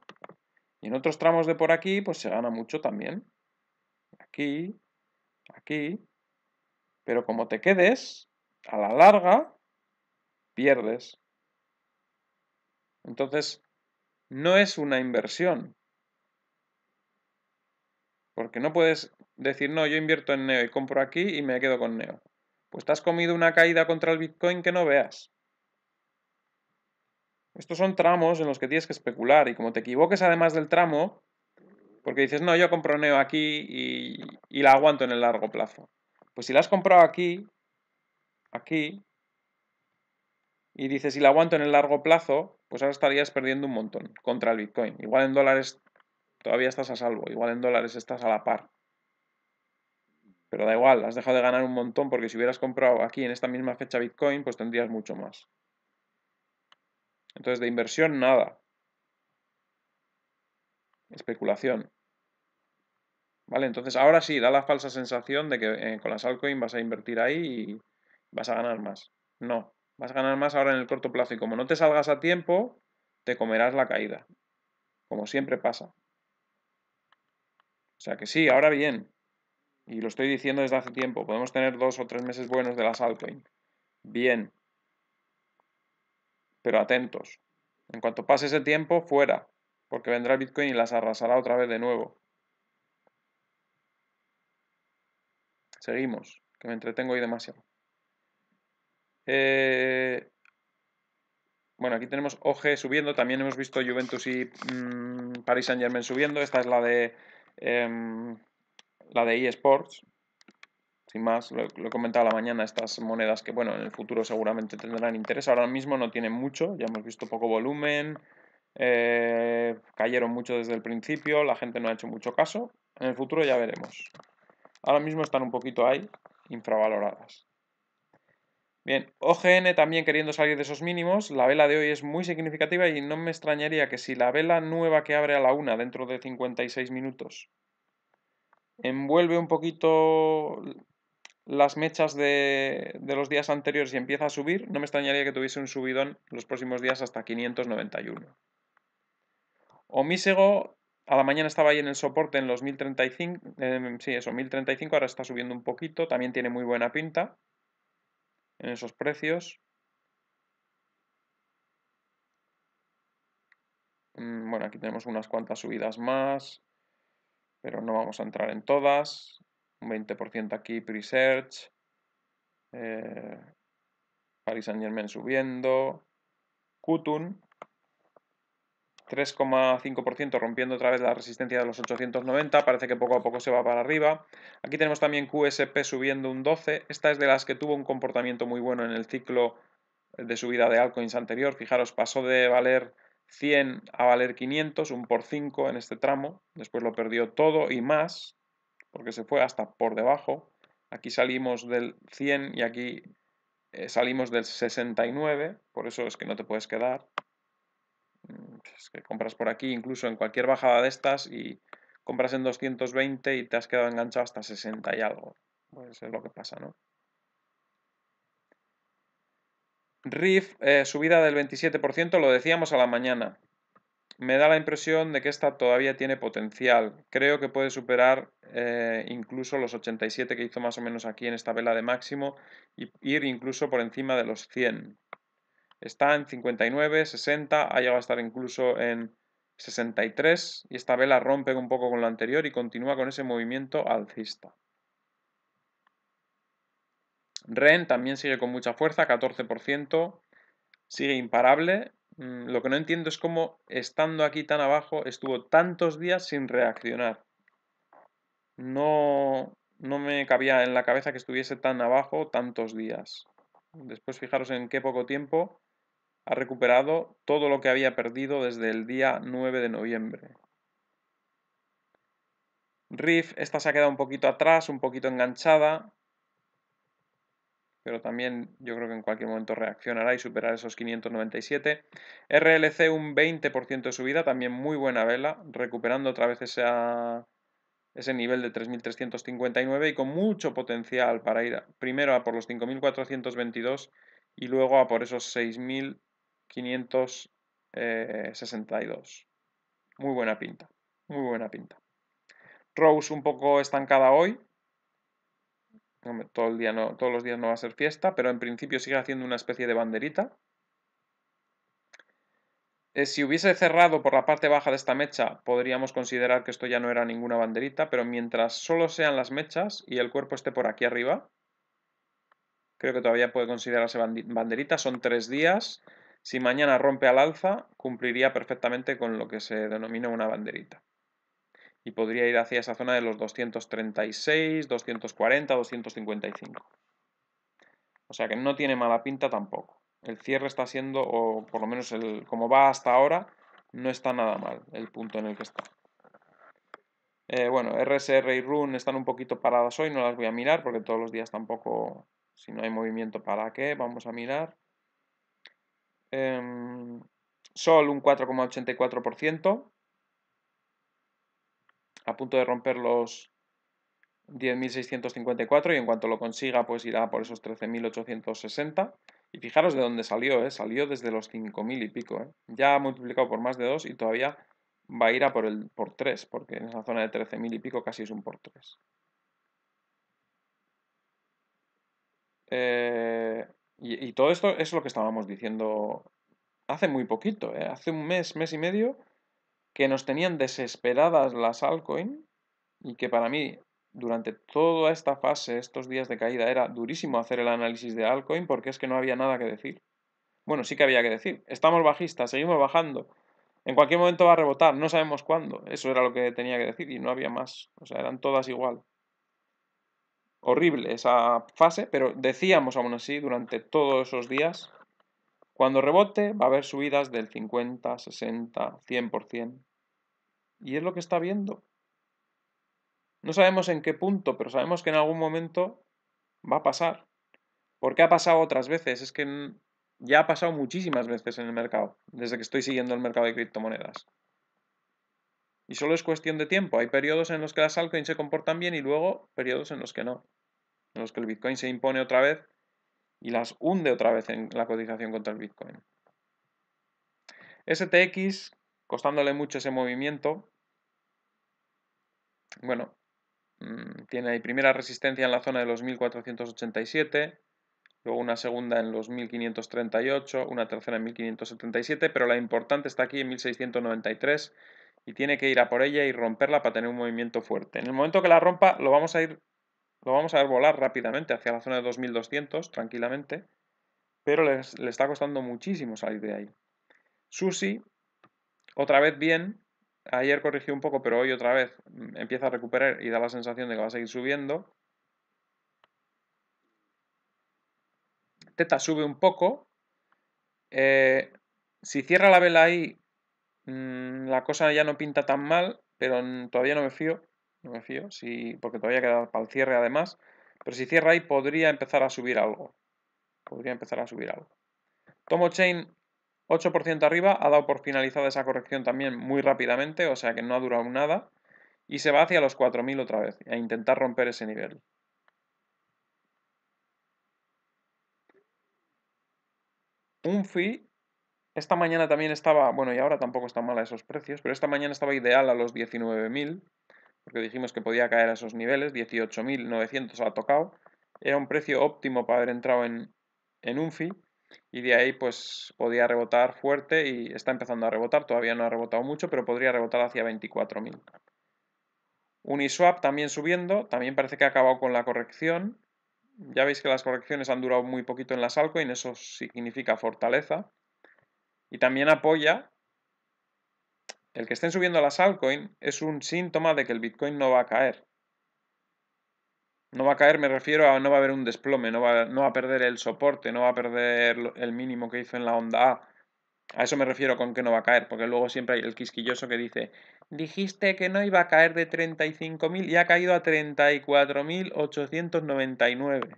Y en otros tramos de por aquí pues se gana mucho también. Aquí, aquí. Pero como te quedes, a la larga, pierdes. Entonces, no es una inversión. Porque no puedes decir, no, yo invierto en Neo y compro aquí y me quedo con Neo. Pues te has comido una caída contra el Bitcoin que no veas. Estos son tramos en los que tienes que especular y como te equivoques además del tramo, porque dices, no, yo compro Neo aquí y, la aguanto en el largo plazo. Pues si la has comprado aquí, aquí, y dices, si la aguanto en el largo plazo, pues ahora estarías perdiendo un montón contra el Bitcoin. Igual en dólares todavía estás a salvo, igual en dólares estás a la par. Pero da igual, has dejado de ganar un montón porque si hubieras comprado aquí en esta misma fecha Bitcoin, pues tendrías mucho más. Entonces, de inversión, nada. Especulación. ¿Vale? Entonces, ahora sí, da la falsa sensación de que eh, con las altcoins vas a invertir ahí y vas a ganar más. No, Vas a ganar más ahora en el corto plazo y como no te salgas a tiempo, te comerás la caída. Como siempre pasa. O sea que sí, ahora bien. Y lo estoy diciendo desde hace tiempo. Podemos tener dos o tres meses buenos de las altcoins. Bien. Pero atentos. En cuanto pase ese tiempo, fuera. Porque vendrá Bitcoin y las arrasará otra vez de nuevo. Seguimos, que me entretengo hoy demasiado. Eh, bueno, aquí tenemos OG subiendo, también hemos visto Juventus y mm, Paris Saint Germain subiendo, esta es la de em, la de eSports, sin más, lo, he comentado la mañana, estas monedas que, bueno, en el futuro seguramente tendrán interés, ahora mismo no tienen mucho, ya hemos visto poco volumen, eh, cayeron mucho desde el principio, la gente no ha hecho mucho caso, en el futuro ya veremos. Ahora mismo están un poquito ahí, infravaloradas. Bien, OGN también queriendo salir de esos mínimos, la vela de hoy es muy significativa y no me extrañaría que si la vela nueva que abre a la una dentro de 56 minutos envuelve un poquito las mechas de, los días anteriores y empieza a subir, no me extrañaría que tuviese un subidón los próximos días hasta 591. Omisego a la mañana estaba ahí en el soporte en los 1035, eh, sí, eso, 1035, ahora está subiendo un poquito, también tiene muy buena pinta en esos precios. Mm, bueno, aquí tenemos unas cuantas subidas más, pero no vamos a entrar en todas. Un 20% aquí Presearch. Eh, Paris Saint Germain subiendo. Kutun, 3,5% rompiendo otra vez la resistencia de los 890, parece que poco a poco se va para arriba. Aquí tenemos también QSP subiendo un 12, esta es de las que tuvo un comportamiento muy bueno en el ciclo de subida de altcoins anterior, fijaros, pasó de valer 100 a valer 500, un por 5 en este tramo, después lo perdió todo y más, porque se fue hasta por debajo. Aquí salimos del 100 y aquí eh, salimos del 69, por eso es que no te puedes quedar, Mm, es pues, que compras por aquí, incluso en cualquier bajada de estas y compras en 220 y te has quedado enganchado hasta 60 y algo. Pues es lo que pasa, ¿no? RIF, eh, subida del 27%, lo decíamos a la mañana. Me da la impresión de que esta todavía tiene potencial. Creo que puede superar eh, incluso los 87 que hizo más o menos aquí en esta vela de máximo y ir incluso por encima de los 100 está en 59, 60, ha llegado a estar incluso en 63 y esta vela rompe un poco con la anterior y continúa con ese movimiento alcista. REN también sigue con mucha fuerza, 14%, sigue imparable. Mm, lo que no entiendo es cómo, estando aquí tan abajo, estuvo tantos días sin reaccionar. No, no me cabía en la cabeza que estuviese tan abajo tantos días. Después fijaros en qué poco tiempo ha recuperado todo lo que había perdido desde el día 9 de noviembre. Riff, esta se ha quedado un poquito atrás, un poquito enganchada, pero también yo creo que en cualquier momento reaccionará y superará esos 597. RLC un 20% de subida, también muy buena vela, recuperando otra vez ese nivel de 3.359 y con mucho potencial para ir primero a por los 5.422 y luego a por esos 6.000 562. Muy buena pinta, muy buena pinta. Rose un poco estancada hoy. Todo el día no, todos los días no va a ser fiesta, pero en principio sigue haciendo una especie de banderita. Eh, si hubiese cerrado por la parte baja de esta mecha, podríamos considerar que esto ya no era ninguna banderita, pero mientras solo sean las mechas y el cuerpo esté por aquí arriba, creo que todavía puede considerarse banderita. Son tres días. Si mañana rompe al alza, cumpliría perfectamente con lo que se denomina una banderita. Y podría ir hacia esa zona de los 236, 240, 255. O sea que no tiene mala pinta tampoco. El cierre está siendo, o por lo menos el, como va hasta ahora, no está nada mal el punto en el que está. Eh, bueno, RSR y RUN están un poquito paradas hoy, no las voy a mirar porque todos los días tampoco, si no hay movimiento, ¿para qué? Vamos a mirar. Em, sol un 4,84%, a punto de romper los 10.654 y en cuanto lo consiga pues irá por esos 13.860. Y fijaros de dónde salió, eh, salió desde los 5.000 y pico, eh. Ya ya multiplicado por más de 2 y todavía va a ir a por, el, por 3, porque en esa zona de 13.000 y pico casi es un por 3. Eh, y, todo esto es lo que estábamos diciendo hace muy poquito, ¿eh? hace un mes, mes y medio, que nos tenían desesperadas las altcoin y que para mí durante toda esta fase, estos días de caída, era durísimo hacer el análisis de altcoin porque es que no había nada que decir. Bueno, sí que había que decir. Estamos bajistas, seguimos bajando. En cualquier momento va a rebotar, no sabemos cuándo. Eso era lo que tenía que decir y no había más. O sea, eran todas igual horrible esa fase, pero decíamos aún así durante todos esos días, cuando rebote va a haber subidas del 50, 60, 100%. Y es lo que está viendo. No sabemos en qué punto, pero sabemos que en algún momento va a pasar. Porque ha pasado otras veces, es que ya ha pasado muchísimas veces en el mercado, desde que estoy siguiendo el mercado de criptomonedas. Y solo es cuestión de tiempo. Hay periodos en los que las altcoins se comportan bien y luego periodos en los que no. En los que el Bitcoin se impone otra vez y las hunde otra vez en la cotización contra el Bitcoin. STX, costándole mucho ese movimiento, bueno, mm, tiene ahí primera resistencia en la zona de los 1487, luego una segunda en los 1538, una tercera en 1577, pero la importante está aquí en 1693 y tiene que ir a por ella y romperla para tener un movimiento fuerte. En el momento que la rompa, lo vamos a ir lo vamos a ver volar rápidamente hacia la zona de 2200, tranquilamente, pero le está costando muchísimo salir de ahí. Susi, otra vez bien, ayer corrigió un poco, pero hoy otra vez mm, empieza a recuperar y da la sensación de que va a seguir subiendo. Teta sube un poco. Eh, si cierra la vela ahí, Mm, la cosa ya no pinta tan mal, pero todavía no me fío. No me fío, sí, porque todavía queda para el cierre además. Pero si cierra ahí podría empezar a subir algo. Podría empezar a subir algo. Tomo Chain 8% arriba, ha dado por finalizada esa corrección también muy rápidamente, o sea que no ha durado nada. Y se va hacia los 4.000 otra vez, a intentar romper ese nivel. Un fi. Esta mañana también estaba, bueno, y ahora tampoco está mal a esos precios, pero esta mañana estaba ideal a los 19.000, porque dijimos que podía caer a esos niveles, 18.900 ha tocado. Era un precio óptimo para haber entrado en, en UNFI y de ahí pues podía rebotar fuerte y está empezando a rebotar, todavía no ha rebotado mucho, pero podría rebotar hacia 24.000. Uniswap también subiendo, también parece que ha acabado con la corrección. Ya veis que las correcciones han durado muy poquito en las altcoins, eso significa fortaleza. Y también apoya el que estén subiendo las altcoins es un síntoma de que el Bitcoin no va a caer. No va a caer, me refiero a no va a haber un desplome, no va, a, perder el soporte, no va a perder el mínimo que hizo en la onda A. A eso me refiero con que no va a caer, porque luego siempre hay el quisquilloso que dice, dijiste que no iba a caer de 35.000 y ha caído a 34.899.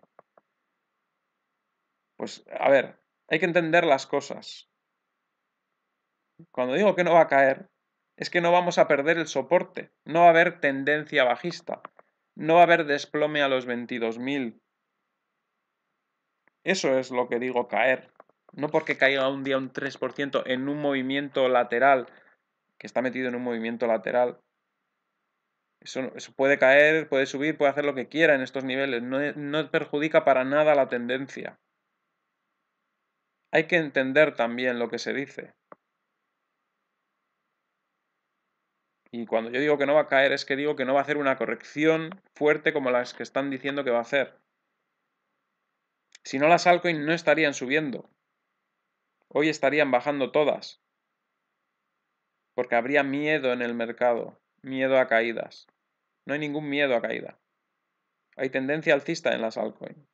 Pues a ver, hay que entender las cosas. Cuando digo que no va a caer, es que no vamos a perder el soporte, no va a haber tendencia bajista, no va a haber desplome a los 22.000. Eso es lo que digo caer. No porque caiga un día un 3% en un movimiento lateral, que está metido en un movimiento lateral. Eso, puede caer, puede subir, puede hacer lo que quiera en estos niveles. no perjudica para nada la tendencia. Hay que entender también lo que se dice. Y cuando yo digo que no va a caer es que digo que no va a hacer una corrección fuerte como las que están diciendo que va a hacer. Si no las altcoins no estarían subiendo. Hoy estarían bajando todas. Porque habría miedo en el mercado, miedo a caídas. No hay ningún miedo a caída. Hay tendencia alcista en las altcoins.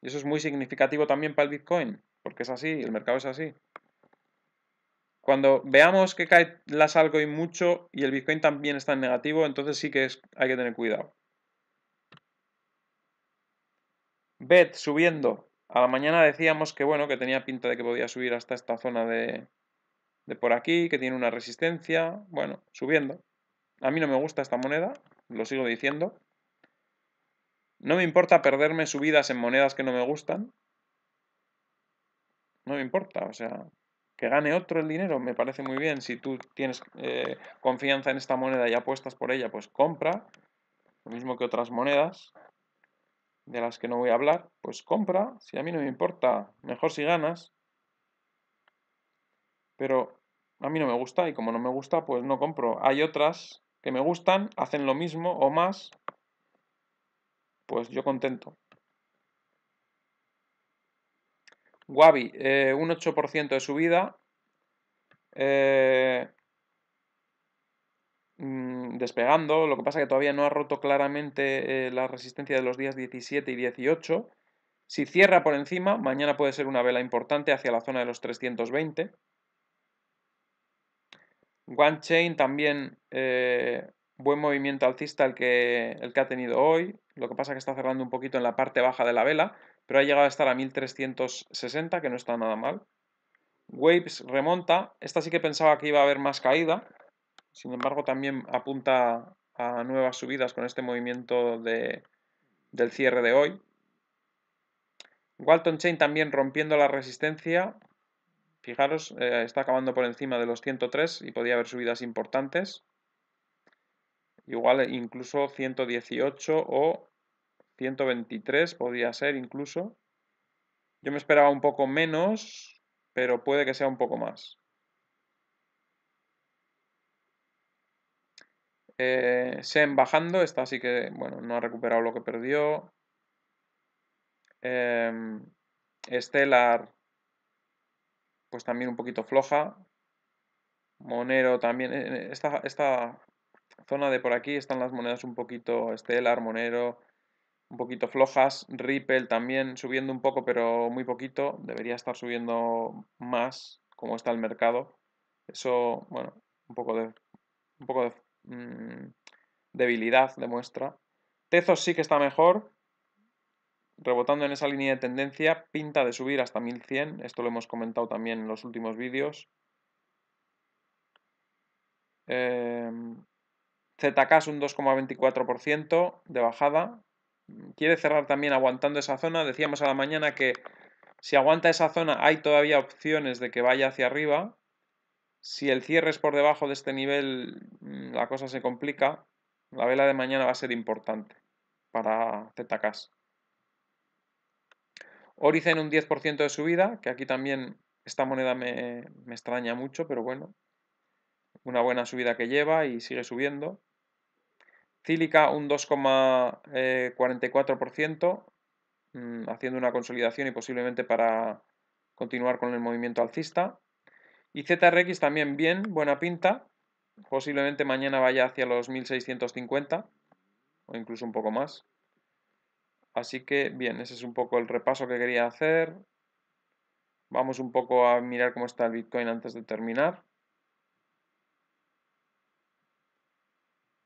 Y eso es muy significativo también para el Bitcoin, porque es así, el mercado es así. Cuando veamos que cae salgo y mucho y el Bitcoin también está en negativo, entonces sí que es, hay que tener cuidado. BET subiendo. A la mañana decíamos que bueno, que tenía pinta de que podía subir hasta esta zona de, de por aquí, que tiene una resistencia. Bueno, subiendo. A mí no me gusta esta moneda, lo sigo diciendo. No me importa perderme subidas en monedas que no me gustan. No me importa, o sea, que gane otro el dinero, me parece muy bien. Si tú tienes eh, confianza en esta moneda y apuestas por ella, pues compra. Lo mismo que otras monedas, de las que no voy a hablar, pues compra. Si a mí no me importa, mejor si ganas. Pero a mí no me gusta y como no me gusta, pues no compro. Hay otras que me gustan, hacen lo mismo o más, pues yo contento. Wabi, eh, un 8% de subida. Eh, mm, despegando, lo que pasa que todavía no ha roto claramente eh, la resistencia de los días 17 y 18. Si cierra por encima, mañana puede ser una vela importante hacia la zona de los 320. One Chain también buen movimiento alcista el que, el que ha tenido hoy, lo que pasa que está cerrando un poquito en la parte baja de la vela, pero ha llegado a estar a 1360, que no está nada mal. Waves remonta, esta sí que pensaba que iba a haber más caída, sin embargo también apunta a nuevas subidas con este movimiento del cierre de hoy. Walton Chain también rompiendo la resistencia, fijaros, eh, está acabando por encima de los 103 y podía haber subidas importantes. Igual incluso 118 o 123 podría ser incluso. Yo me esperaba un poco menos, pero puede que sea un poco más. Eh, bajando, esta sí que, bueno, no ha recuperado lo que perdió. Estelar. Em, Stellar, pues también un poquito floja. Monero también. Eh, eh, esta, esta zona de por aquí están las monedas un poquito. Stellar, Monero, un poquito flojas. Ripple también subiendo un poco, pero muy poquito. Debería estar subiendo más, como está el mercado. Eso, bueno, un poco de, poco de mm, debilidad demuestra. Tezos sí que está mejor. Rebotando en esa línea de tendencia, pinta de subir hasta 1100. Esto lo hemos comentado también en los últimos vídeos. Em, ZK es un 2,24% de bajada, quiere cerrar también aguantando esa zona. Decíamos a la mañana que si aguanta esa zona hay todavía opciones de que vaya hacia arriba. Si el cierre es por debajo de este nivel, mm, la cosa se complica. La vela de mañana va a ser importante para ZKs. Orizen un 10% de subida, que aquí también esta moneda me, me extraña mucho, pero bueno, una buena subida que lleva y sigue subiendo. Cílica un 2,44%, eh, mm, haciendo una consolidación y posiblemente para continuar con el movimiento alcista. Y ZRX también bien, buena pinta. Posiblemente mañana vaya hacia los 1650 o incluso un poco más. Así que bien, ese es un poco el repaso que quería hacer. Vamos un poco a mirar cómo está el Bitcoin antes de terminar.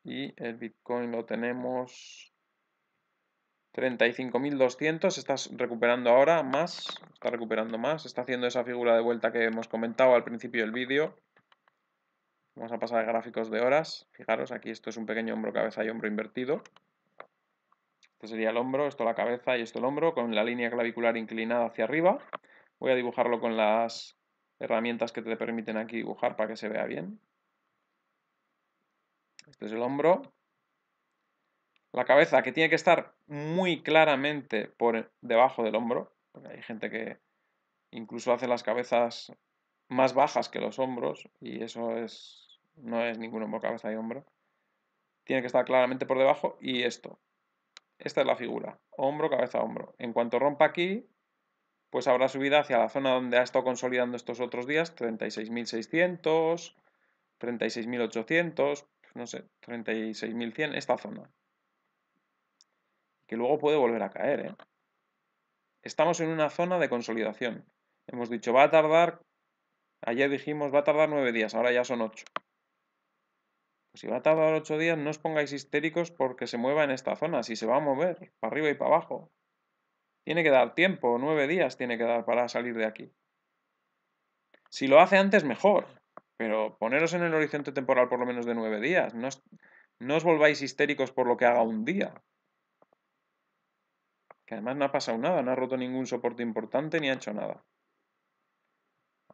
Y el Bitcoin lo tenemos 35.200, está recuperando ahora más, está recuperando más, está haciendo esa figura de vuelta que hemos comentado al principio del vídeo. Vamos a pasar a gráficos de horas. Fijaros, aquí esto es un pequeño hombro cabeza y hombro invertido. Este sería el hombro, esto la cabeza y esto el hombro, con la línea clavicular inclinada hacia arriba. Voy a dibujarlo con las herramientas que te permiten aquí dibujar para que se vea bien. Este es pues el hombro. La cabeza, que tiene que estar muy claramente por debajo del hombro, porque hay gente que incluso hace las cabezas más bajas que los hombros, y eso es, no es ningún hombro, cabeza y hombro. Tiene que estar claramente por debajo, y esto. Esta es la figura, hombro, cabeza, hombro. En cuanto rompa aquí, pues habrá subida hacia la zona donde ha estado consolidando estos otros días, 36.600, 36.800, no sé, 36.100, esta zona. Que luego puede volver a caer. ¿eh? Estamos en una zona de consolidación. Hemos dicho, va a tardar, ayer dijimos, va a tardar nueve días, ahora ya son ocho. Pues si va a tardar 8 días, no os pongáis histéricos porque se mueva en esta zona, si se va a mover, para arriba y para abajo. Tiene que dar tiempo, nueve días tiene que dar para salir de aquí. Si lo hace antes, mejor. Pero poneros en el horizonte temporal por lo menos de nueve días. No os, volváis histéricos por lo que haga un día. Que además no ha pasado nada, no ha roto ningún soporte importante ni ha hecho nada.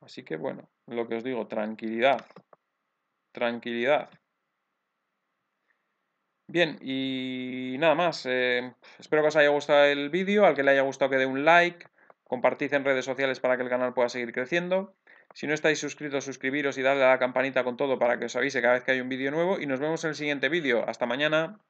Así que bueno, lo que os digo, tranquilidad. Tranquilidad. Bien, y nada más. Eh, espero que os haya gustado el vídeo, al que le haya gustado que dé un like, compartid en redes sociales para que el canal pueda seguir creciendo. Si no estáis suscritos, suscribiros y darle a la campanita con todo para que os avise cada vez que hay un vídeo nuevo. Y nos vemos en el siguiente vídeo. Hasta mañana.